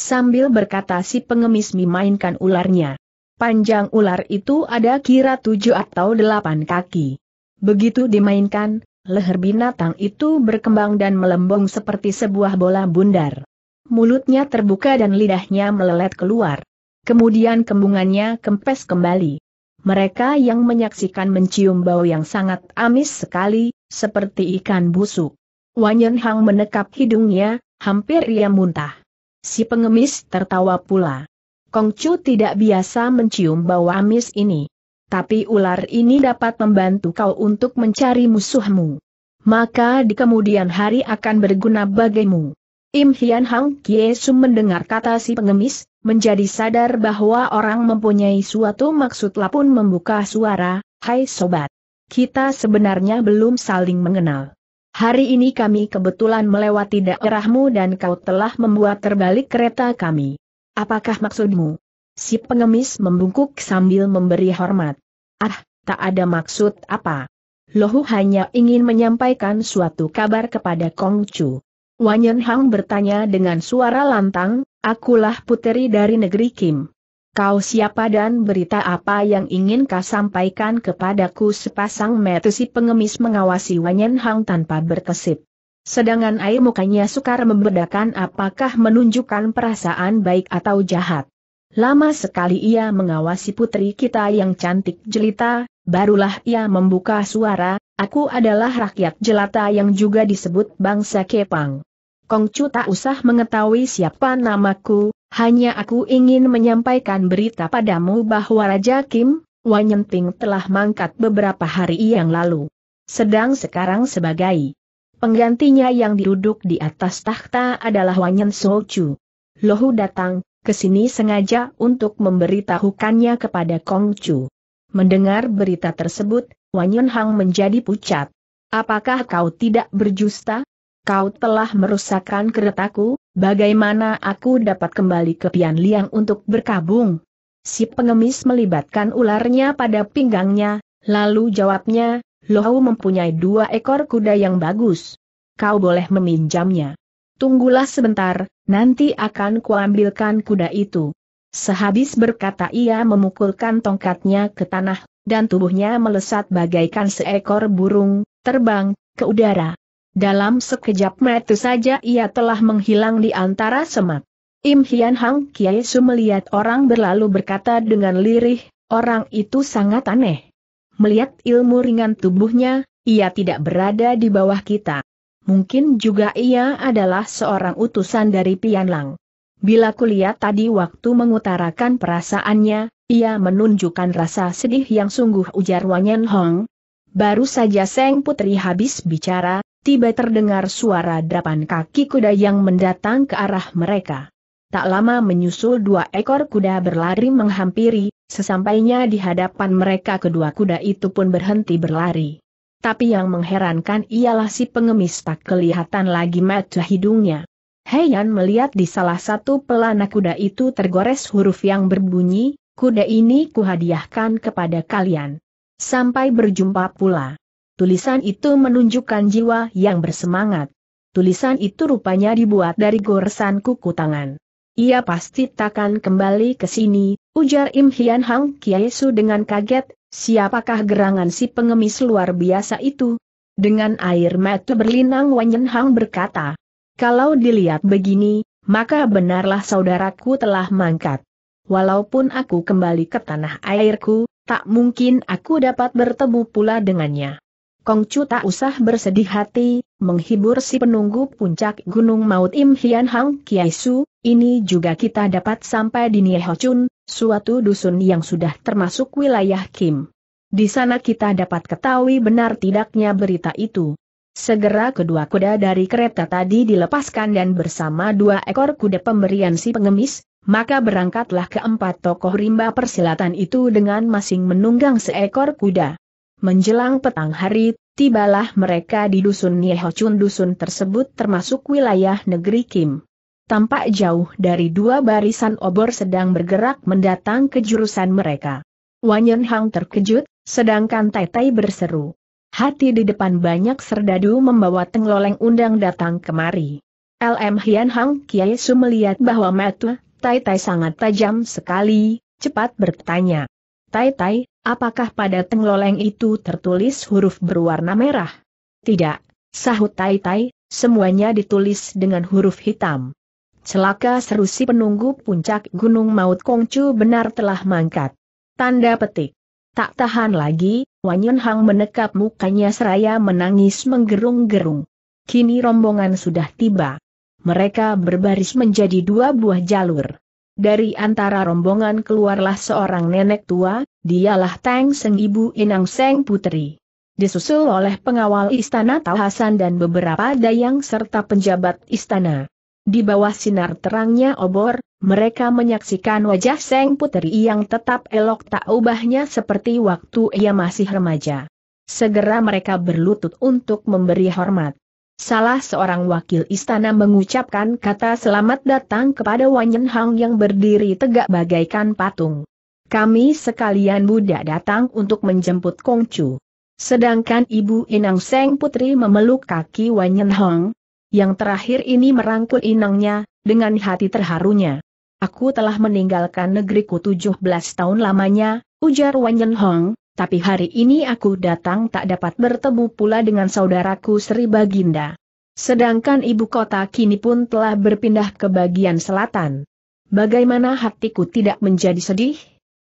Sambil berkata si pengemis memainkan ularnya. Panjang ular itu ada kira tujuh atau delapan kaki. Begitu dimainkan, leher binatang itu berkembang dan melembung seperti sebuah bola bundar. Mulutnya terbuka dan lidahnya melelet keluar. Kemudian kembungannya kempes kembali. Mereka yang menyaksikan mencium bau yang sangat amis sekali, seperti ikan busuk. Wanyan Hang menekap hidungnya, hampir ia muntah. Si pengemis tertawa pula. Kongcu tidak biasa mencium bau amis ini. Tapi ular ini dapat membantu kau untuk mencari musuhmu. Maka di kemudian hari akan berguna bagimu. Im Hian Hang Kiesum mendengar kata si pengemis, menjadi sadar bahwa orang mempunyai suatu maksud lapun membuka suara, Hai Sobat! Kita sebenarnya belum saling mengenal. Hari ini kami kebetulan melewati daerahmu dan kau telah membuat terbalik kereta kami. Apakah maksudmu? Si pengemis membungkuk sambil memberi hormat. Ah, tak ada maksud apa. Lohu hanya ingin menyampaikan suatu kabar kepada Kongcu. Wanyan Hang bertanya dengan suara lantang, akulah puteri dari negeri Kim. Kau siapa dan berita apa yang ingin kau sampaikan kepadaku sepasang mata si pengemis mengawasi Wanyan Hang tanpa berkesip. Sedangkan air mukanya sukar membedakan apakah menunjukkan perasaan baik atau jahat. Lama sekali ia mengawasi putri kita yang cantik jelita, barulah ia membuka suara, aku adalah rakyat jelata yang juga disebut bangsa Kepang. Kongcu tak usah mengetahui siapa namaku, hanya aku ingin menyampaikan berita padamu bahwa Raja Kim, Wanyenting telah mangkat beberapa hari yang lalu. Sedang sekarang sebagai penggantinya yang duduk di atas takhta adalah Wanyen Chu. Lohu datang ke sini sengaja untuk memberitahukannya kepada Kongcu. Mendengar berita tersebut, Wanyen Hang menjadi pucat. Apakah kau tidak berjusta? kau telah merusakkan keretaku, bagaimana aku dapat kembali ke Pian Liang untuk berkabung? Si pengemis melibatkan ularnya pada pinggangnya, lalu jawabnya, Lohau mempunyai dua ekor kuda yang bagus. Kau boleh meminjamnya. Tunggulah sebentar, nanti akan kuambilkan kuda itu. Sehabis berkata ia memukulkan tongkatnya ke tanah, dan tubuhnya melesat bagaikan seekor burung, terbang, ke udara. Dalam sekejap mata saja ia telah menghilang di antara semak. Im Hian Hang Kiai Su melihat orang berlalu berkata dengan lirih, orang itu sangat aneh. Melihat ilmu ringan tubuhnya, ia tidak berada di bawah kita. Mungkin juga ia adalah seorang utusan dari Pian Lang. Bila kulihat tadi waktu mengutarakan perasaannya, ia menunjukkan rasa sedih yang sungguh ujar Wanyan Hong. Baru saja Seng Putri habis bicara, tiba terdengar suara derapan kaki kuda yang mendatang ke arah mereka. Tak lama menyusul dua ekor kuda berlari menghampiri, sesampainya di hadapan mereka kedua kuda itu pun berhenti berlari. Tapi yang mengherankan ialah si pengemis tak kelihatan lagi mata hidungnya. Heian melihat di salah satu pelana kuda itu tergores huruf yang berbunyi, kuda ini kuhadiahkan kepada kalian. Sampai berjumpa pula. Tulisan itu menunjukkan jiwa yang bersemangat. Tulisan itu rupanya dibuat dari goresan kuku tangan. Ia pasti takkan kembali ke sini, ujar Im Hian Hang Kiesu dengan kaget, siapakah gerangan si pengemis luar biasa itu? Dengan air mata berlinang Wanyen Hang berkata, kalau dilihat begini, maka benarlah saudaraku telah mangkat. Walaupun aku kembali ke tanah airku, tak mungkin aku dapat bertemu pula dengannya. Chu tak usah bersedih hati, menghibur si penunggu puncak Gunung Maut Im Hian Hang Kiai Su, ini juga kita dapat sampai di Chun, suatu dusun yang sudah termasuk wilayah Kim. Di sana kita dapat ketahui benar tidaknya berita itu. Segera kedua kuda dari kereta tadi dilepaskan dan bersama dua ekor kuda pemberian si pengemis, maka berangkatlah keempat tokoh rimba persilatan itu dengan masing menunggang seekor kuda. Menjelang petang hari, tibalah mereka di dusun Niehochun dusun tersebut termasuk wilayah negeri Kim. Tampak jauh dari dua barisan obor sedang bergerak mendatang ke jurusan mereka. Wanyan Hang terkejut, sedangkan Tai Tai berseru. Hati di depan banyak serdadu membawa tengloleng undang datang kemari. LM Hian Hang Kiai Su melihat bahwa mata Tai Tai sangat tajam sekali, cepat bertanya. Tai Tai, apakah pada tengloleng itu tertulis huruf berwarna merah? Tidak, sahut Tai Tai, semuanya ditulis dengan huruf hitam. Celaka seru si penunggu puncak gunung maut Kongcu benar telah mangkat. Tanda petik. Tak tahan lagi, Wanyunhang Hang menekap mukanya seraya menangis menggerung-gerung. Kini rombongan sudah tiba. Mereka berbaris menjadi dua buah jalur dari antara rombongan keluarlah seorang nenek tua, dialah Tang Seng Ibu Inang Seng Putri. Disusul oleh pengawal istana Tau Hasan dan beberapa dayang serta penjabat istana. Di bawah sinar terangnya obor, mereka menyaksikan wajah Seng Putri yang tetap elok tak ubahnya seperti waktu ia masih remaja. Segera mereka berlutut untuk memberi hormat. Salah seorang wakil istana mengucapkan kata selamat datang kepada Wanyen Hang yang berdiri tegak bagaikan patung. Kami sekalian budak datang untuk menjemput Kongcu. Sedangkan ibu Inang Seng Putri memeluk kaki Wanyen Hang, yang terakhir ini merangkul inangnya, dengan hati terharunya. Aku telah meninggalkan negeriku 17 tahun lamanya, ujar Wanyen Hong, tapi hari ini aku datang tak dapat bertemu pula dengan saudaraku Sri Baginda. Sedangkan ibu kota kini pun telah berpindah ke bagian selatan. Bagaimana hatiku tidak menjadi sedih?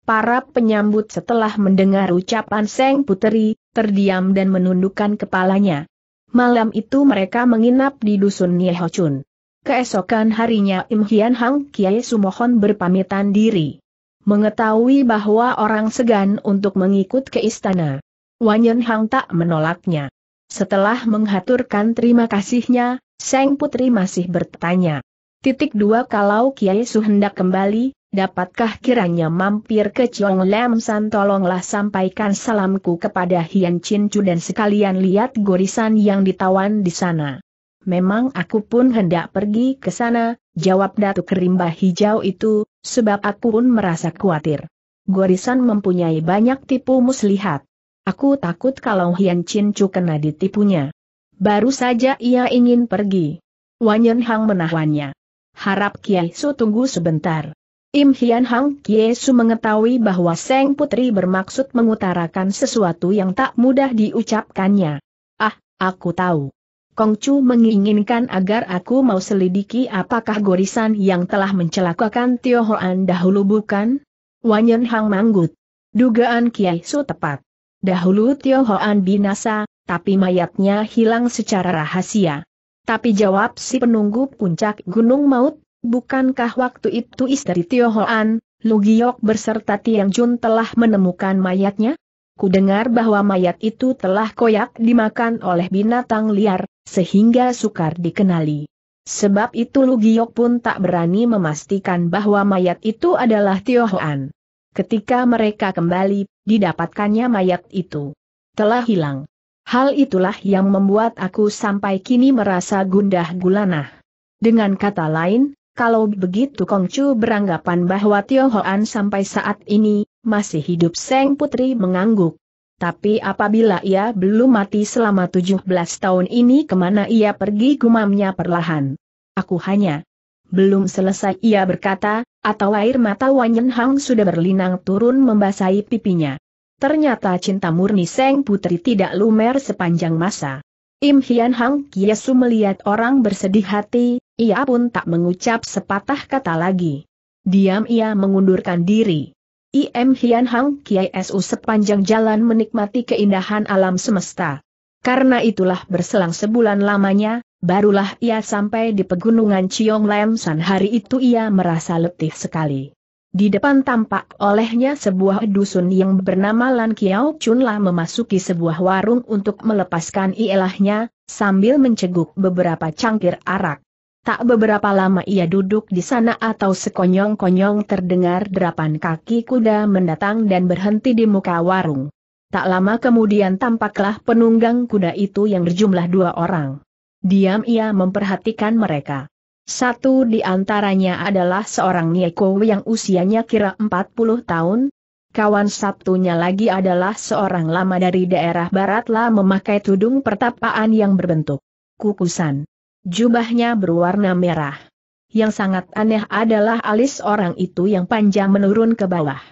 Para penyambut setelah mendengar ucapan Seng Puteri, terdiam dan menundukkan kepalanya. Malam itu mereka menginap di dusun Niehochun. Keesokan harinya Im Hian Hang Kiai Sumohon berpamitan diri mengetahui bahwa orang segan untuk mengikut ke istana. Yen Hang tak menolaknya. Setelah menghaturkan terima kasihnya, Seng Putri masih bertanya. Titik dua kalau Kiai Su hendak kembali, dapatkah kiranya mampir ke Chong Lam San tolonglah sampaikan salamku kepada Hian Chin Chu dan sekalian lihat gorisan yang ditawan di sana. Memang aku pun hendak pergi ke sana, jawab Datuk Rimba Hijau itu, Sebab aku pun merasa khawatir. Gorisan mempunyai banyak tipu muslihat. Aku takut kalau Hian Chin Chu kena ditipunya. Baru saja ia ingin pergi. Yen Hang menahannya. Harap Kiai Su tunggu sebentar. Im Hian Hang Kiai Su mengetahui bahwa Seng Putri bermaksud mengutarakan sesuatu yang tak mudah diucapkannya. Ah, aku tahu. Kongcu menginginkan agar aku mau selidiki apakah gorisan yang telah mencelakakan Tio Hoan dahulu bukan? Yen Hang Manggut. Dugaan Kiai Su tepat. Dahulu Tio Hoan binasa, tapi mayatnya hilang secara rahasia. Tapi jawab si penunggu puncak gunung maut, bukankah waktu itu istri Tio Hoan, Lu Giok berserta Tiang Jun telah menemukan mayatnya? dengar bahwa mayat itu telah koyak dimakan oleh binatang liar, sehingga sukar dikenali. Sebab itu Lugiok pun tak berani memastikan bahwa mayat itu adalah Tio Hoan. Ketika mereka kembali, didapatkannya mayat itu. Telah hilang. Hal itulah yang membuat aku sampai kini merasa gundah gulana. Dengan kata lain, kalau begitu Kongcu beranggapan bahwa Tio Hoan sampai saat ini, masih hidup Seng Putri mengangguk. Tapi apabila ia belum mati selama 17 tahun ini kemana ia pergi gumamnya perlahan. Aku hanya belum selesai ia berkata, atau air mata Wanyen Hang sudah berlinang turun membasahi pipinya. Ternyata cinta murni Seng Putri tidak lumer sepanjang masa. Im Hian Hang Kiesu melihat orang bersedih hati, ia pun tak mengucap sepatah kata lagi. Diam ia mengundurkan diri. I.M. Hian Hang Kiai SU sepanjang jalan menikmati keindahan alam semesta. Karena itulah berselang sebulan lamanya, barulah ia sampai di pegunungan Chiong Lam San hari itu ia merasa letih sekali. Di depan tampak olehnya sebuah dusun yang bernama Lan Kiao Chun lah memasuki sebuah warung untuk melepaskan ielahnya, sambil menceguk beberapa cangkir arak. Tak beberapa lama ia duduk di sana atau sekonyong-konyong terdengar derapan kaki kuda mendatang dan berhenti di muka warung. Tak lama kemudian tampaklah penunggang kuda itu yang berjumlah dua orang. Diam ia memperhatikan mereka. Satu di antaranya adalah seorang Nyeko yang usianya kira 40 tahun. Kawan satunya lagi adalah seorang lama dari daerah baratlah memakai tudung pertapaan yang berbentuk kukusan. Jubahnya berwarna merah. Yang sangat aneh adalah alis orang itu yang panjang menurun ke bawah.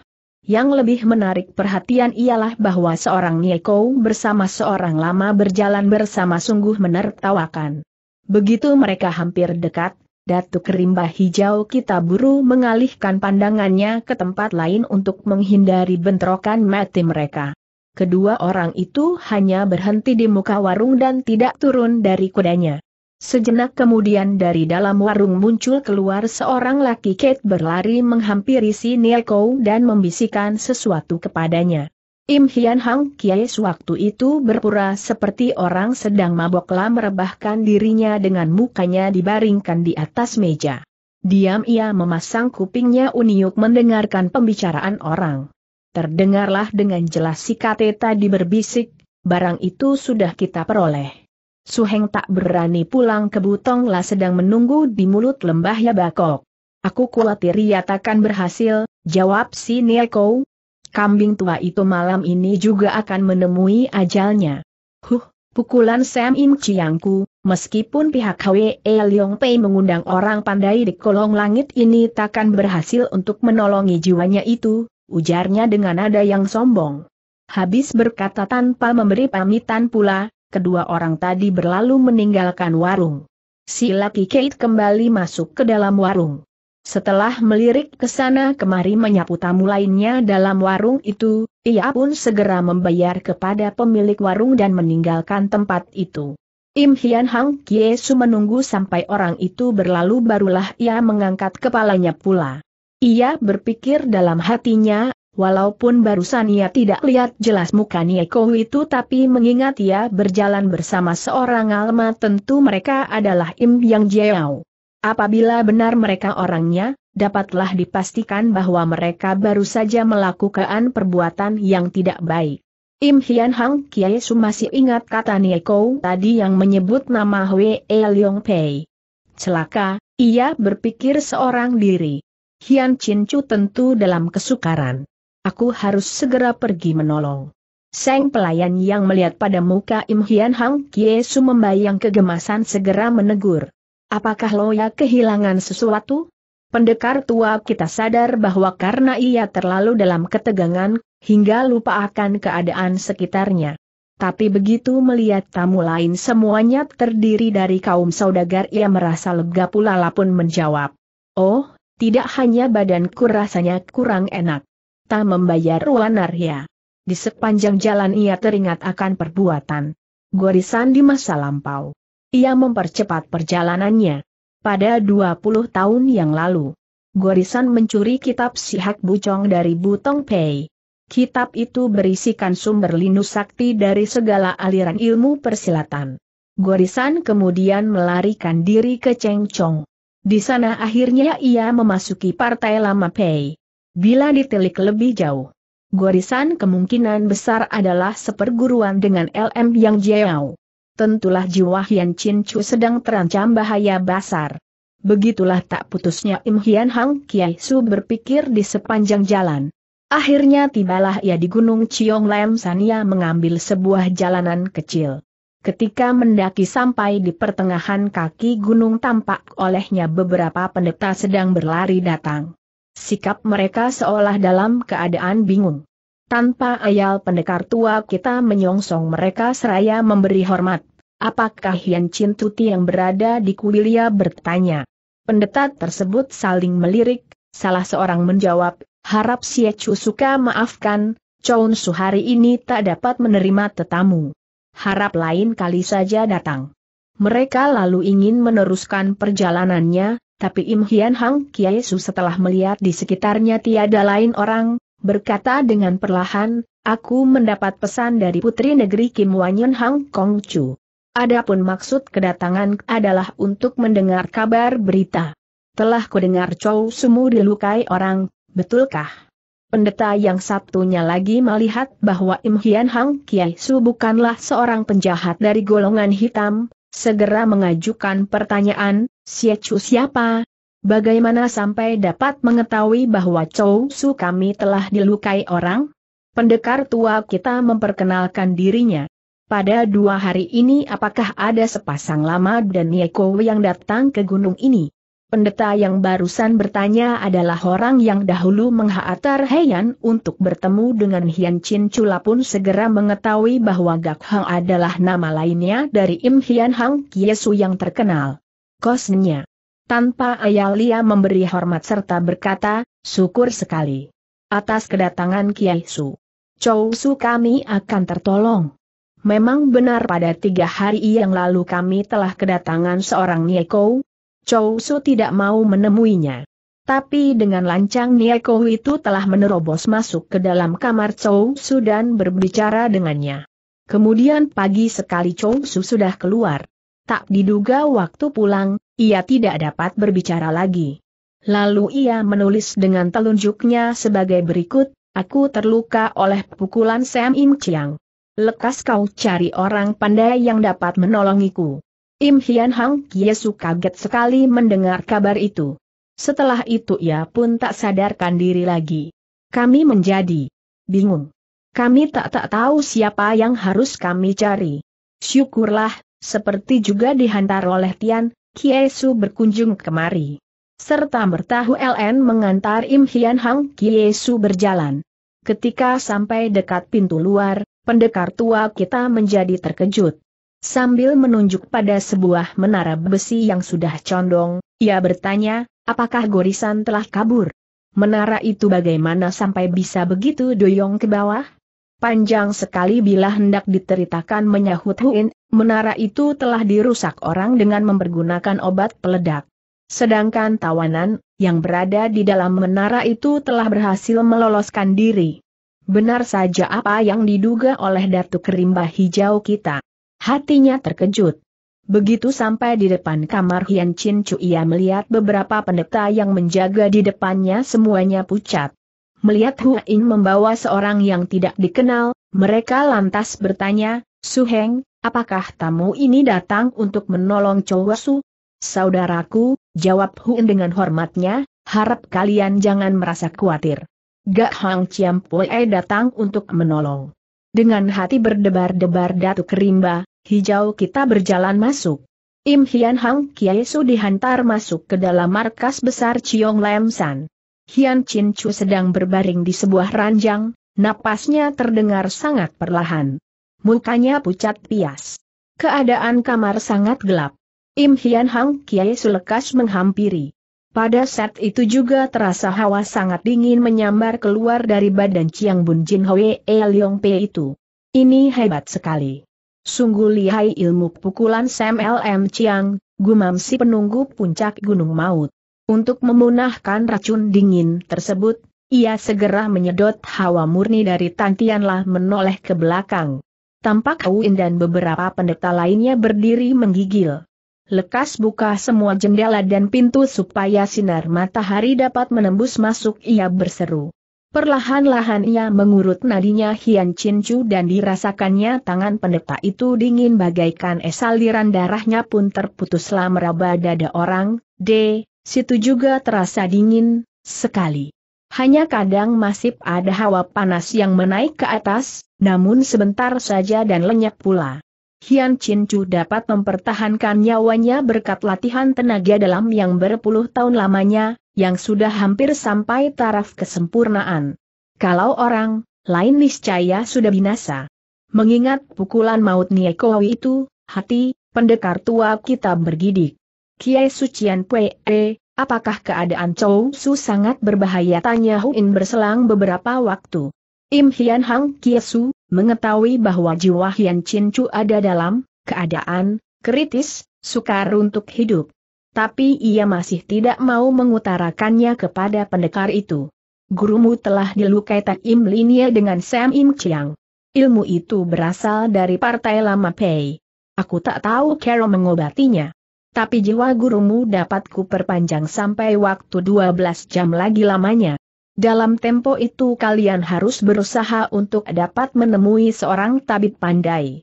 Yang lebih menarik perhatian ialah bahwa seorang Nieko bersama seorang lama berjalan bersama sungguh menertawakan. Begitu mereka hampir dekat, Datuk Rimba Hijau kita buru mengalihkan pandangannya ke tempat lain untuk menghindari bentrokan mati mereka. Kedua orang itu hanya berhenti di muka warung dan tidak turun dari kudanya. Sejenak kemudian dari dalam warung muncul keluar seorang laki Kate berlari menghampiri si Nieko dan membisikkan sesuatu kepadanya. Im Hian Hang Kiai sewaktu itu berpura seperti orang sedang maboklah merebahkan dirinya dengan mukanya dibaringkan di atas meja. Diam ia memasang kupingnya uniuk mendengarkan pembicaraan orang. Terdengarlah dengan jelas si kate tadi berbisik, barang itu sudah kita peroleh. Suheng tak berani pulang ke Butong lah sedang menunggu di mulut lembah Yabakok. Aku khawatir ia takkan berhasil, jawab si Nieko. Kambing tua itu malam ini juga akan menemui ajalnya. Huh, pukulan Sam Im Chiangku, meskipun pihak Hwe e Leong Pei mengundang orang pandai di kolong langit ini takkan berhasil untuk menolongi jiwanya itu, ujarnya dengan nada yang sombong. Habis berkata tanpa memberi pamitan pula, kedua orang tadi berlalu meninggalkan warung. Si Lucky Kate kembali masuk ke dalam warung. Setelah melirik ke sana kemari menyapu tamu lainnya dalam warung itu, ia pun segera membayar kepada pemilik warung dan meninggalkan tempat itu. Im Hian Hang Kiesu menunggu sampai orang itu berlalu barulah ia mengangkat kepalanya pula. Ia berpikir dalam hatinya, Walaupun barusan ia tidak lihat jelas muka Nieko itu tapi mengingat ia berjalan bersama seorang alma tentu mereka adalah Im Yang Jiao. Apabila benar mereka orangnya, dapatlah dipastikan bahwa mereka baru saja melakukan perbuatan yang tidak baik. Im Hian Hang Kiai Su masih ingat kata Nieko tadi yang menyebut nama Hwe E Leong Pei. Celaka, ia berpikir seorang diri. Hian Chin Chu tentu dalam kesukaran. Aku harus segera pergi menolong. Seng pelayan yang melihat pada muka Im Hian Hang su membayang kegemasan segera menegur. Apakah Loya kehilangan sesuatu? Pendekar tua kita sadar bahwa karena ia terlalu dalam ketegangan, hingga lupa akan keadaan sekitarnya. Tapi begitu melihat tamu lain semuanya terdiri dari kaum saudagar ia merasa lega pula lapun menjawab. Oh, tidak hanya badanku rasanya kurang enak serta membayar wanarya. Di sepanjang jalan ia teringat akan perbuatan Gorisan di masa lampau. Ia mempercepat perjalanannya. Pada 20 tahun yang lalu, Gorisan mencuri kitab Sihak Bucong dari Butong Pei. Kitab itu berisikan sumber linu sakti dari segala aliran ilmu persilatan. Gorisan kemudian melarikan diri ke Cheng Chong. Di sana akhirnya ia memasuki partai lama Pei bila ditelik lebih jauh. Gorisan kemungkinan besar adalah seperguruan dengan LM yang Jiao. Tentulah jiwa Hian Chin Chu sedang terancam bahaya besar. Begitulah tak putusnya Im Hian Hang Kiai Su berpikir di sepanjang jalan. Akhirnya tibalah ia di Gunung Chiong Lam Sania mengambil sebuah jalanan kecil. Ketika mendaki sampai di pertengahan kaki gunung tampak olehnya beberapa pendeta sedang berlari datang. Sikap mereka seolah dalam keadaan bingung. Tanpa ayal pendekar tua kita menyongsong mereka seraya memberi hormat. Apakah Hian Chin Tuti yang berada di Kuilia bertanya? Pendeta tersebut saling melirik, salah seorang menjawab, harap si Chu suka maafkan, Chown Su hari ini tak dapat menerima tetamu. Harap lain kali saja datang. Mereka lalu ingin meneruskan perjalanannya, tapi Im Hian Hang Su setelah melihat di sekitarnya tiada lain orang, berkata dengan perlahan, aku mendapat pesan dari putri negeri Kim Wanyun Hang Kong Chu. Adapun maksud kedatangan adalah untuk mendengar kabar berita. Telah kudengar Chow Sumu dilukai orang, betulkah? Pendeta yang satunya lagi melihat bahwa Im Hian Hang Kiai Su bukanlah seorang penjahat dari golongan hitam, segera mengajukan pertanyaan, Siacu siapa? Bagaimana sampai dapat mengetahui bahwa Chou Su kami telah dilukai orang? Pendekar tua kita memperkenalkan dirinya. Pada dua hari ini apakah ada sepasang lama dan Nieko yang datang ke gunung ini? Pendeta yang barusan bertanya adalah orang yang dahulu menghaatar Heian untuk bertemu dengan Hian Chin Chula pun segera mengetahui bahwa Gak Hang adalah nama lainnya dari Im Hian Hang Kiesu yang terkenal kosnya. Tanpa ayah Lia memberi hormat serta berkata, syukur sekali. Atas kedatangan Kiai Su. Chow Su kami akan tertolong. Memang benar pada tiga hari yang lalu kami telah kedatangan seorang Nieko. Chow Su tidak mau menemuinya. Tapi dengan lancang Nieko itu telah menerobos masuk ke dalam kamar Chow Su dan berbicara dengannya. Kemudian pagi sekali Chow Su sudah keluar. Tak diduga waktu pulang, ia tidak dapat berbicara lagi. Lalu ia menulis dengan telunjuknya sebagai berikut, Aku terluka oleh pukulan Sam Im Chiang. Lekas kau cari orang pandai yang dapat menolongiku. Im Hian Hang Kiesu kaget sekali mendengar kabar itu. Setelah itu ia pun tak sadarkan diri lagi. Kami menjadi bingung. Kami tak tak tahu siapa yang harus kami cari. Syukurlah, seperti juga dihantar oleh Tian, Kiesu berkunjung kemari. Serta bertahu LN mengantar Im Hian Hang Kiesu berjalan. Ketika sampai dekat pintu luar, pendekar tua kita menjadi terkejut. Sambil menunjuk pada sebuah menara besi yang sudah condong, ia bertanya, apakah gorisan telah kabur? Menara itu bagaimana sampai bisa begitu doyong ke bawah? panjang sekali bila hendak diteritakan menyahut Huin, menara itu telah dirusak orang dengan mempergunakan obat peledak. Sedangkan tawanan, yang berada di dalam menara itu telah berhasil meloloskan diri. Benar saja apa yang diduga oleh Datu Kerimba Hijau kita. Hatinya terkejut. Begitu sampai di depan kamar Hian Chin Chu ia melihat beberapa pendeta yang menjaga di depannya semuanya pucat. Melihat Hu membawa seorang yang tidak dikenal, mereka lantas bertanya, Suheng, apakah tamu ini datang untuk menolong Chow Su? Saudaraku, jawab Huin dengan hormatnya, harap kalian jangan merasa khawatir. Gak Hang Chiam Pue datang untuk menolong. Dengan hati berdebar-debar datu rimba, hijau kita berjalan masuk. Im Hian Hang Kiai Su dihantar masuk ke dalam markas besar Chiong Lam San. Hian Chin Chu sedang berbaring di sebuah ranjang, napasnya terdengar sangat perlahan. Mukanya pucat pias. Keadaan kamar sangat gelap. Im Hian Hang Kiai Sulekas menghampiri. Pada saat itu juga terasa hawa sangat dingin menyambar keluar dari badan Chiang Bun Jin Hwee Leong Pei itu. Ini hebat sekali. Sungguh lihai ilmu pukulan Sam LM Chiang, gumam si penunggu puncak gunung maut. Untuk memunahkan racun dingin tersebut, ia segera menyedot hawa murni dari Tantianlah menoleh ke belakang. Tampak Uin dan beberapa pendeta lainnya berdiri menggigil. Lekas buka semua jendela dan pintu supaya sinar matahari dapat menembus masuk ia berseru. Perlahan-lahan ia mengurut nadinya Hian Cincu dan dirasakannya tangan pendeta itu dingin bagaikan es aliran darahnya pun terputuslah meraba dada orang, D, situ juga terasa dingin, sekali. Hanya kadang masih ada hawa panas yang menaik ke atas, namun sebentar saja dan lenyap pula. Hian Chin Chu dapat mempertahankan nyawanya berkat latihan tenaga dalam yang berpuluh tahun lamanya, yang sudah hampir sampai taraf kesempurnaan. Kalau orang lain niscaya sudah binasa. Mengingat pukulan maut Niekowi itu, hati pendekar tua kita bergidik. Kiai Sucian P.E., eh, apakah keadaan Chow Su sangat berbahaya? Tanya Huin berselang beberapa waktu. Im Hian Hang Kiesu, mengetahui bahwa jiwa Hian Chin Chu ada dalam keadaan kritis, sukar untuk hidup. Tapi ia masih tidak mau mengutarakannya kepada pendekar itu. Gurumu telah dilukai Tak Im Linia dengan Sam Im Chiang. Ilmu itu berasal dari partai lama Pei. Aku tak tahu cara mengobatinya tapi jiwa gurumu dapat perpanjang sampai waktu 12 jam lagi lamanya. Dalam tempo itu kalian harus berusaha untuk dapat menemui seorang tabib pandai.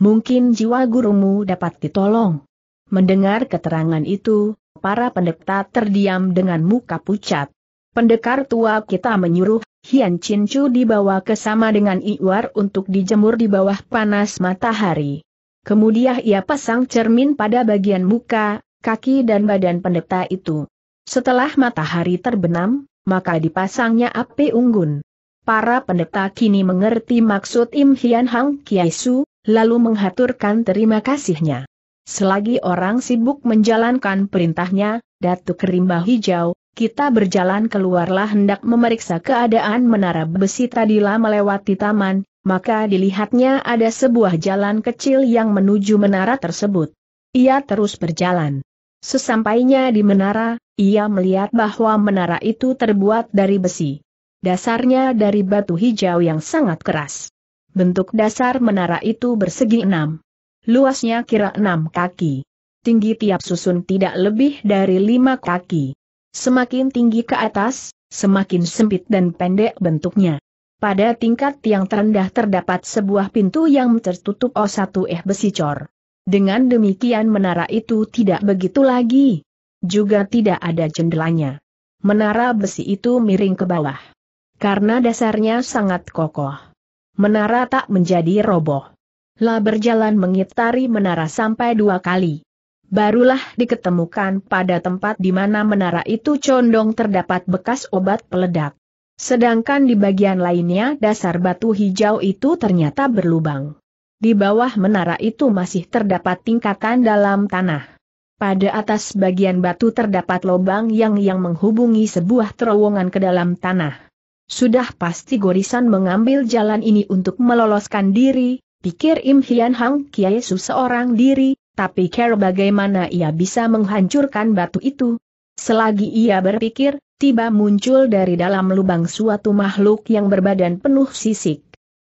Mungkin jiwa gurumu dapat ditolong. Mendengar keterangan itu, para pendeta terdiam dengan muka pucat. Pendekar tua kita menyuruh Hian Chinchu dibawa ke sama dengan Iwar untuk dijemur di bawah panas matahari. Kemudian ia pasang cermin pada bagian muka, kaki dan badan pendeta itu. Setelah matahari terbenam, maka dipasangnya api unggun. Para pendeta kini mengerti maksud Im Hian Hang Kiai Su, lalu menghaturkan terima kasihnya. Selagi orang sibuk menjalankan perintahnya, Datuk Rimba Hijau, kita berjalan keluarlah hendak memeriksa keadaan menara besi tadilah melewati taman, maka dilihatnya ada sebuah jalan kecil yang menuju menara tersebut. Ia terus berjalan. Sesampainya di menara, ia melihat bahwa menara itu terbuat dari besi. Dasarnya dari batu hijau yang sangat keras. Bentuk dasar menara itu bersegi enam. Luasnya kira enam kaki. Tinggi tiap susun tidak lebih dari lima kaki. Semakin tinggi ke atas, semakin sempit dan pendek bentuknya. Pada tingkat yang terendah terdapat sebuah pintu yang tertutup o oh, satu eh besi cor. Dengan demikian menara itu tidak begitu lagi. Juga tidak ada jendelanya. Menara besi itu miring ke bawah. Karena dasarnya sangat kokoh. Menara tak menjadi roboh. Lah berjalan mengitari menara sampai dua kali. Barulah diketemukan pada tempat di mana menara itu condong terdapat bekas obat peledak. Sedangkan di bagian lainnya dasar batu hijau itu ternyata berlubang. Di bawah menara itu masih terdapat tingkatan dalam tanah. Pada atas bagian batu terdapat lubang yang yang menghubungi sebuah terowongan ke dalam tanah. Sudah pasti Gorisan mengambil jalan ini untuk meloloskan diri, pikir Im Hian Hang Kiai seorang diri, tapi care bagaimana ia bisa menghancurkan batu itu, Selagi ia berpikir, tiba muncul dari dalam lubang suatu makhluk yang berbadan penuh sisik.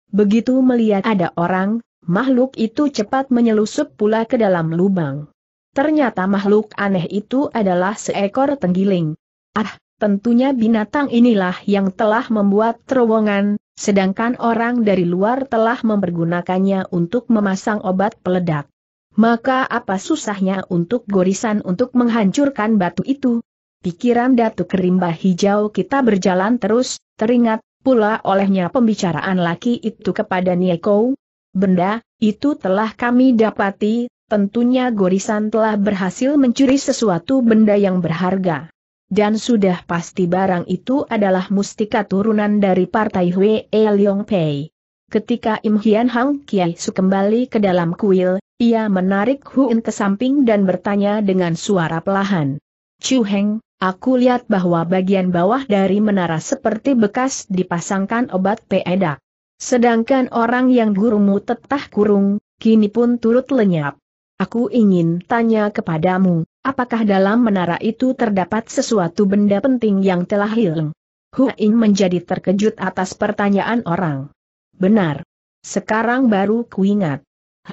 Begitu melihat ada orang, makhluk itu cepat menyelusup pula ke dalam lubang. Ternyata makhluk aneh itu adalah seekor tenggiling. Ah, tentunya binatang inilah yang telah membuat terowongan, sedangkan orang dari luar telah mempergunakannya untuk memasang obat peledak maka apa susahnya untuk gorisan untuk menghancurkan batu itu? Pikiran Datuk Kerimba Hijau kita berjalan terus, teringat pula olehnya pembicaraan laki itu kepada Nieko. Benda, itu telah kami dapati, tentunya gorisan telah berhasil mencuri sesuatu benda yang berharga. Dan sudah pasti barang itu adalah mustika turunan dari partai Hwee Leong Pei. Ketika Im Hian Hang Kiai Su kembali ke dalam kuil, ia menarik Huin ke samping dan bertanya dengan suara pelahan. Chu Heng, aku lihat bahwa bagian bawah dari menara seperti bekas dipasangkan obat peedak. Sedangkan orang yang gurumu tetah kurung, kini pun turut lenyap. Aku ingin tanya kepadamu, apakah dalam menara itu terdapat sesuatu benda penting yang telah hilang? Huin menjadi terkejut atas pertanyaan orang. Benar. Sekarang baru kuingat.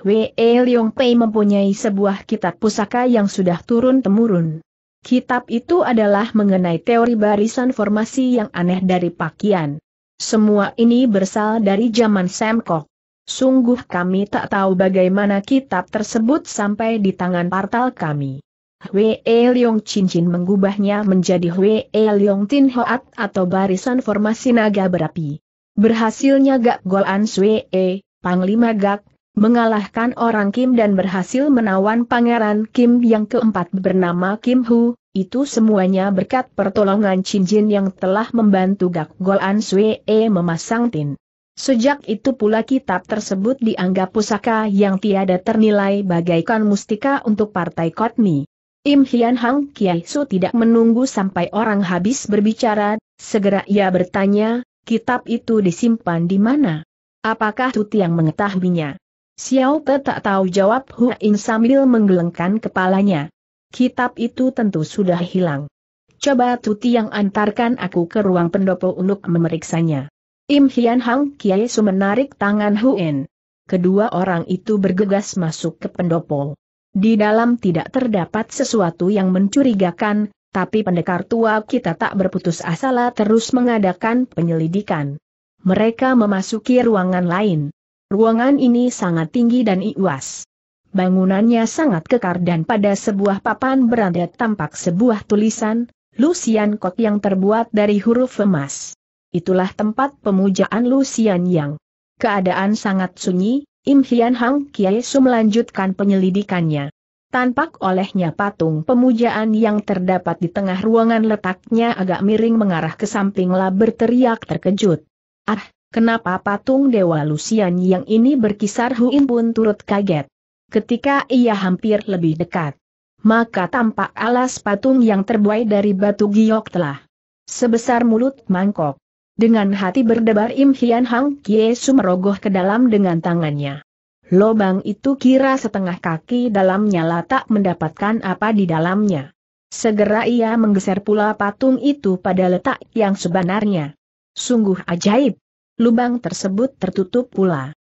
Hwee Leong Pei mempunyai sebuah kitab pusaka yang sudah turun-temurun. Kitab itu adalah mengenai teori barisan formasi yang aneh dari pakaian. Semua ini bersal dari zaman Semkok. Sungguh kami tak tahu bagaimana kitab tersebut sampai di tangan partal kami. Hwee Leong Cincin mengubahnya menjadi Hwee Leong Tin Hoat atau barisan formasi naga berapi. Berhasilnya Gak Golan Swee, Panglima Gak, mengalahkan orang Kim dan berhasil menawan Pangeran Kim yang keempat bernama Kim Hu, itu semuanya berkat pertolongan Chin Jin yang telah membantu Gak Golan Sue memasang tin. Sejak itu pula kitab tersebut dianggap pusaka yang tiada ternilai bagaikan mustika untuk partai Kotmi. Im Hian Hang Kiai Su tidak menunggu sampai orang habis berbicara, segera ia bertanya, kitab itu disimpan di mana? Apakah Tuti yang mengetahuinya? Xiao Te tak tahu jawab Huain sambil menggelengkan kepalanya. Kitab itu tentu sudah hilang. Coba Tuti yang antarkan aku ke ruang pendopo untuk memeriksanya. Im Hian Hang Kiai Su menarik tangan Huin. Kedua orang itu bergegas masuk ke pendopo. Di dalam tidak terdapat sesuatu yang mencurigakan, tapi pendekar tua kita tak berputus asa terus mengadakan penyelidikan. Mereka memasuki ruangan lain. Ruangan ini sangat tinggi dan luas. Bangunannya sangat kekar dan pada sebuah papan berada tampak sebuah tulisan, Lucian Kot yang terbuat dari huruf emas. Itulah tempat pemujaan Lucian Yang. Keadaan sangat sunyi, Im Hian Hang Kiai Su melanjutkan penyelidikannya. Tampak olehnya patung pemujaan yang terdapat di tengah ruangan letaknya agak miring mengarah ke samping sampinglah berteriak terkejut. Ah, Kenapa patung Dewa Lucian yang ini berkisar Huin pun turut kaget. Ketika ia hampir lebih dekat, maka tampak alas patung yang terbuai dari batu giok telah sebesar mulut mangkok. Dengan hati berdebar Im Hian Hang su merogoh ke dalam dengan tangannya. Lobang itu kira setengah kaki dalamnya tak mendapatkan apa di dalamnya. Segera ia menggeser pula patung itu pada letak yang sebenarnya. Sungguh ajaib, lubang tersebut tertutup pula.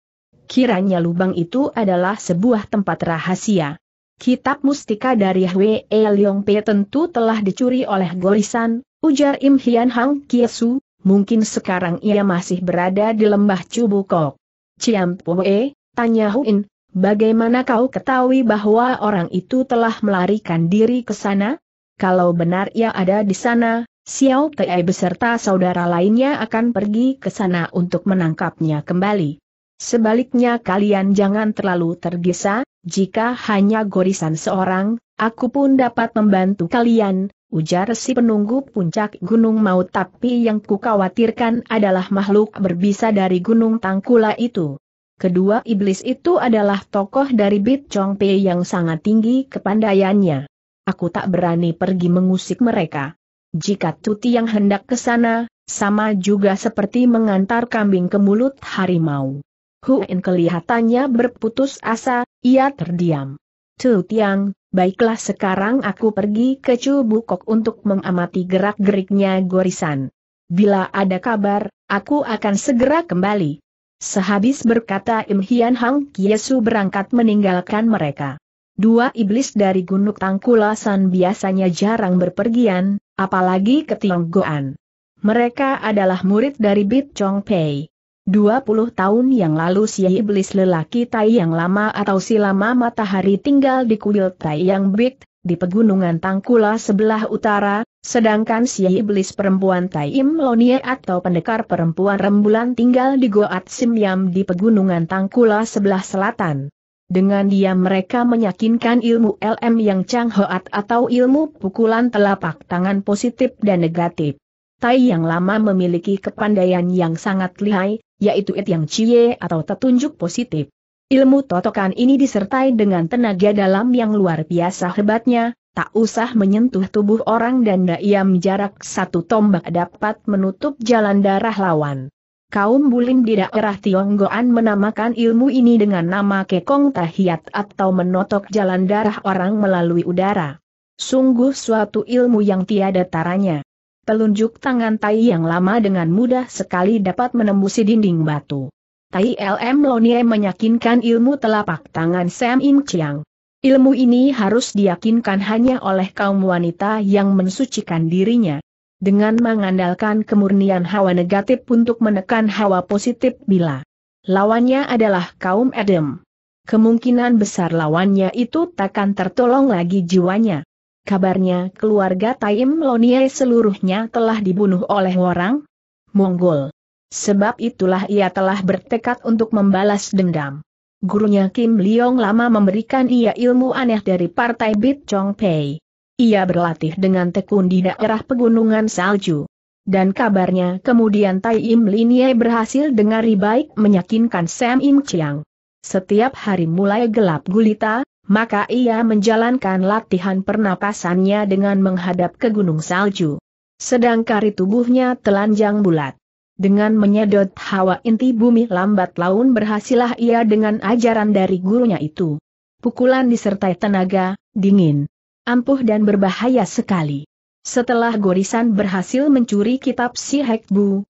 Kiranya lubang itu adalah sebuah tempat rahasia. Kitab mustika dari Hwe Leong Pe tentu telah dicuri oleh Golisan, ujar Im Hian Hang Kiesu, mungkin sekarang ia masih berada di lembah Cubukok. Ciam Pue, tanya Huin, bagaimana kau ketahui bahwa orang itu telah melarikan diri ke sana? Kalau benar ia ada di sana, Xiao Tei beserta saudara lainnya akan pergi ke sana untuk menangkapnya kembali. Sebaliknya kalian jangan terlalu tergesa, jika hanya gorisan seorang, aku pun dapat membantu kalian, ujar si penunggu puncak gunung maut tapi yang kukhawatirkan adalah makhluk berbisa dari gunung Tangkula itu. Kedua iblis itu adalah tokoh dari Bit Chong Pei yang sangat tinggi kepandaiannya. Aku tak berani pergi mengusik mereka. Jika Tuti yang hendak ke sana, sama juga seperti mengantar kambing ke mulut harimau. Huin kelihatannya berputus asa, ia terdiam. Tutiang, baiklah sekarang aku pergi ke Cubukok untuk mengamati gerak-geriknya Gorisan. Bila ada kabar, aku akan segera kembali. Sehabis berkata Im Hian Hang Kiesu berangkat meninggalkan mereka. Dua iblis dari Gunung Tangkulasan biasanya jarang berpergian, Apalagi ke Tionggoan. Mereka adalah murid dari Bit Chong Pei. 20 tahun yang lalu si iblis lelaki Tai yang lama atau si lama matahari tinggal di kuil Tai yang Big, di pegunungan Tangkula sebelah utara, sedangkan si iblis perempuan Tai Im Lonie atau pendekar perempuan rembulan tinggal di Goat Simyam di pegunungan Tangkula sebelah selatan. Dengan dia mereka meyakinkan ilmu LM yang Chang Hoat atau ilmu pukulan telapak tangan positif dan negatif. Tai yang lama memiliki kepandaian yang sangat lihai, yaitu It Yang Chie atau tetunjuk positif. Ilmu totokan ini disertai dengan tenaga dalam yang luar biasa hebatnya, tak usah menyentuh tubuh orang dan daya jarak satu tombak dapat menutup jalan darah lawan kaum bulim di daerah Tionggoan menamakan ilmu ini dengan nama kekong tahiat atau menotok jalan darah orang melalui udara. Sungguh suatu ilmu yang tiada taranya. Telunjuk tangan Tai yang lama dengan mudah sekali dapat menembusi dinding batu. Tai LM Lonie meyakinkan ilmu telapak tangan Sam Im Chiang. Ilmu ini harus diyakinkan hanya oleh kaum wanita yang mensucikan dirinya dengan mengandalkan kemurnian hawa negatif untuk menekan hawa positif bila lawannya adalah kaum Adam. Kemungkinan besar lawannya itu takkan tertolong lagi jiwanya. Kabarnya keluarga Taim Lonie seluruhnya telah dibunuh oleh orang Mongol. Sebab itulah ia telah bertekad untuk membalas dendam. Gurunya Kim Leong lama memberikan ia ilmu aneh dari partai Bit Chong Pei. Ia berlatih dengan tekun di daerah pegunungan salju. Dan kabarnya kemudian Tai Im Linie berhasil dengan baik meyakinkan Sam Im Chiang. Setiap hari mulai gelap gulita, maka ia menjalankan latihan pernapasannya dengan menghadap ke gunung salju. Sedang kari tubuhnya telanjang bulat. Dengan menyedot hawa inti bumi lambat laun berhasillah ia dengan ajaran dari gurunya itu. Pukulan disertai tenaga, dingin, ampuh dan berbahaya sekali. Setelah Gorisan berhasil mencuri kitab si Hek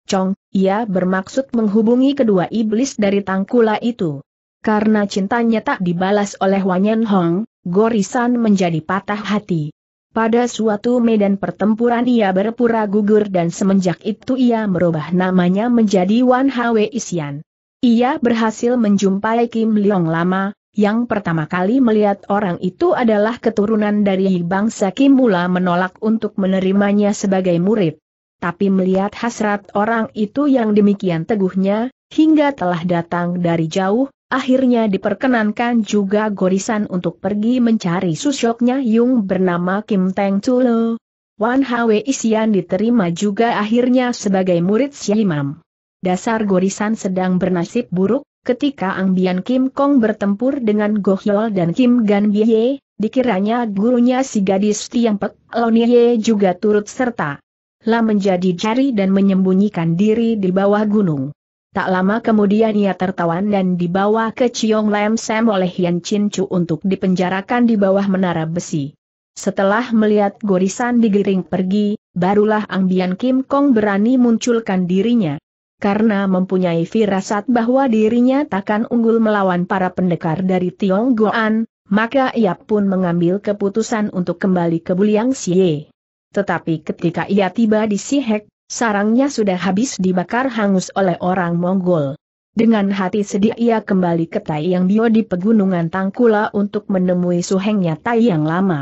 Chong, ia bermaksud menghubungi kedua iblis dari tangkula itu. Karena cintanya tak dibalas oleh Wanyan Hong, Gorisan menjadi patah hati. Pada suatu medan pertempuran ia berpura gugur dan semenjak itu ia merubah namanya menjadi Wan Hwe Isian. Ia berhasil menjumpai Kim Leong lama, yang pertama kali melihat orang itu adalah keturunan dari bangsa Kimula menolak untuk menerimanya sebagai murid. Tapi melihat hasrat orang itu yang demikian teguhnya, hingga telah datang dari jauh, akhirnya diperkenankan juga gorisan untuk pergi mencari susyoknya Yung bernama Kim Teng Tulo. Wan Hwe Isian diterima juga akhirnya sebagai murid Si Syimam. Dasar gorisan sedang bernasib buruk, Ketika Ang Bian Kim Kong bertempur dengan Goh Yol dan Kim Gan Bie, dikiranya gurunya si gadis Tiang Pek, Lonie juga turut serta. La menjadi jari dan menyembunyikan diri di bawah gunung. Tak lama kemudian ia tertawan dan dibawa ke Chiong Lam Sam oleh Yan Chin Chu untuk dipenjarakan di bawah menara besi. Setelah melihat gorisan digiring pergi, barulah Ang Bian Kim Kong berani munculkan dirinya karena mempunyai firasat bahwa dirinya takkan unggul melawan para pendekar dari Tionggoan, maka ia pun mengambil keputusan untuk kembali ke Buliang Xie. Tetapi ketika ia tiba di Sihek, sarangnya sudah habis dibakar hangus oleh orang Mongol. Dengan hati sedih ia kembali ke Yang Bio di pegunungan Tangkula untuk menemui suhengnya Tai Yang lama.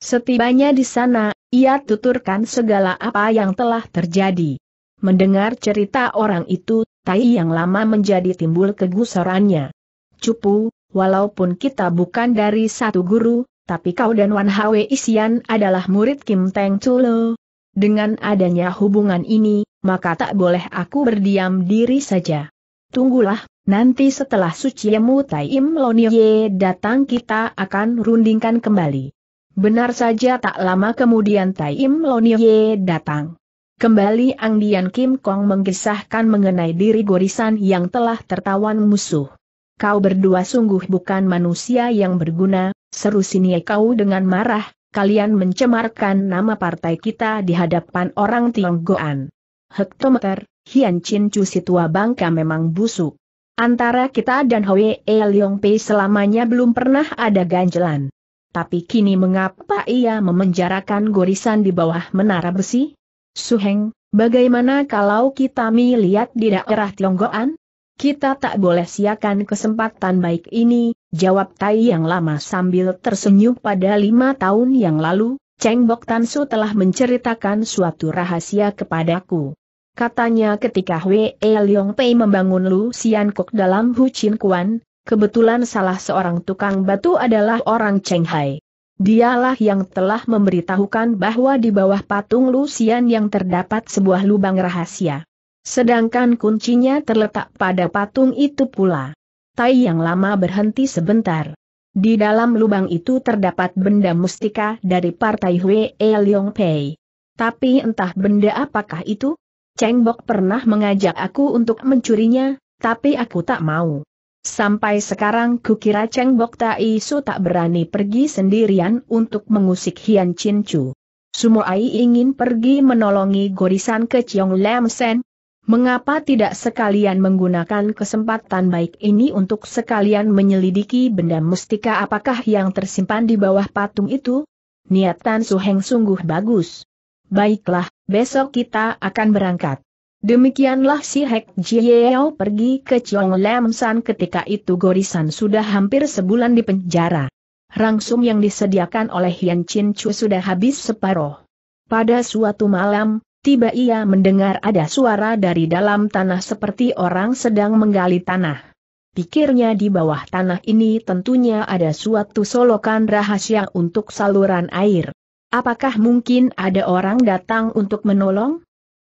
Setibanya di sana, ia tuturkan segala apa yang telah terjadi. Mendengar cerita orang itu, Tai yang lama menjadi timbul kegusarannya. Cupu, walaupun kita bukan dari satu guru, tapi kau dan Wan Hwe Isian adalah murid Kim Teng Chulo. Dengan adanya hubungan ini, maka tak boleh aku berdiam diri saja. Tunggulah, nanti setelah Tai Taim Lonie datang kita akan rundingkan kembali. Benar saja tak lama kemudian Taim Lonie datang. Kembali Ang Dian Kim Kong menggesahkan mengenai diri gorisan yang telah tertawan musuh. Kau berdua sungguh bukan manusia yang berguna, seru sini kau dengan marah, kalian mencemarkan nama partai kita di hadapan orang Tionggoan. Hektometer, Hian Chin Chu si tua bangka memang busuk. Antara kita dan E. Leong Pei selamanya belum pernah ada ganjelan. Tapi kini mengapa ia memenjarakan gorisan di bawah menara besi? Suheng, bagaimana kalau kita melihat di daerah Tionggoan? Kita tak boleh siakan kesempatan baik ini, jawab Tai yang lama sambil tersenyum pada lima tahun yang lalu, Cheng Bok Tansu telah menceritakan suatu rahasia kepadaku. Katanya ketika Wei Leong Pei membangun Lu Sian Kok dalam Hu Chin Kuan, kebetulan salah seorang tukang batu adalah orang Cheng Hai. Dialah yang telah memberitahukan bahwa di bawah patung Lucian yang terdapat sebuah lubang rahasia. Sedangkan kuncinya terletak pada patung itu pula. Tai yang lama berhenti sebentar. Di dalam lubang itu terdapat benda mustika dari partai E. Leong Pei. Tapi entah benda apakah itu? Cheng Bok pernah mengajak aku untuk mencurinya, tapi aku tak mau. Sampai sekarang kukira Cheng Bok Tai Su tak berani pergi sendirian untuk mengusik Hian Chin Chu. Ai ingin pergi menolongi gorisan ke Chiong Lam Sen. Mengapa tidak sekalian menggunakan kesempatan baik ini untuk sekalian menyelidiki benda mustika apakah yang tersimpan di bawah patung itu? Niatan Heng sungguh bagus. Baiklah, besok kita akan berangkat. Demikianlah si Hek Jieo pergi ke Chong Lam ketika itu Gorisan sudah hampir sebulan di penjara. Rangsum yang disediakan oleh Hian Chin Chu sudah habis separoh. Pada suatu malam, tiba ia mendengar ada suara dari dalam tanah seperti orang sedang menggali tanah. Pikirnya di bawah tanah ini tentunya ada suatu solokan rahasia untuk saluran air. Apakah mungkin ada orang datang untuk menolong?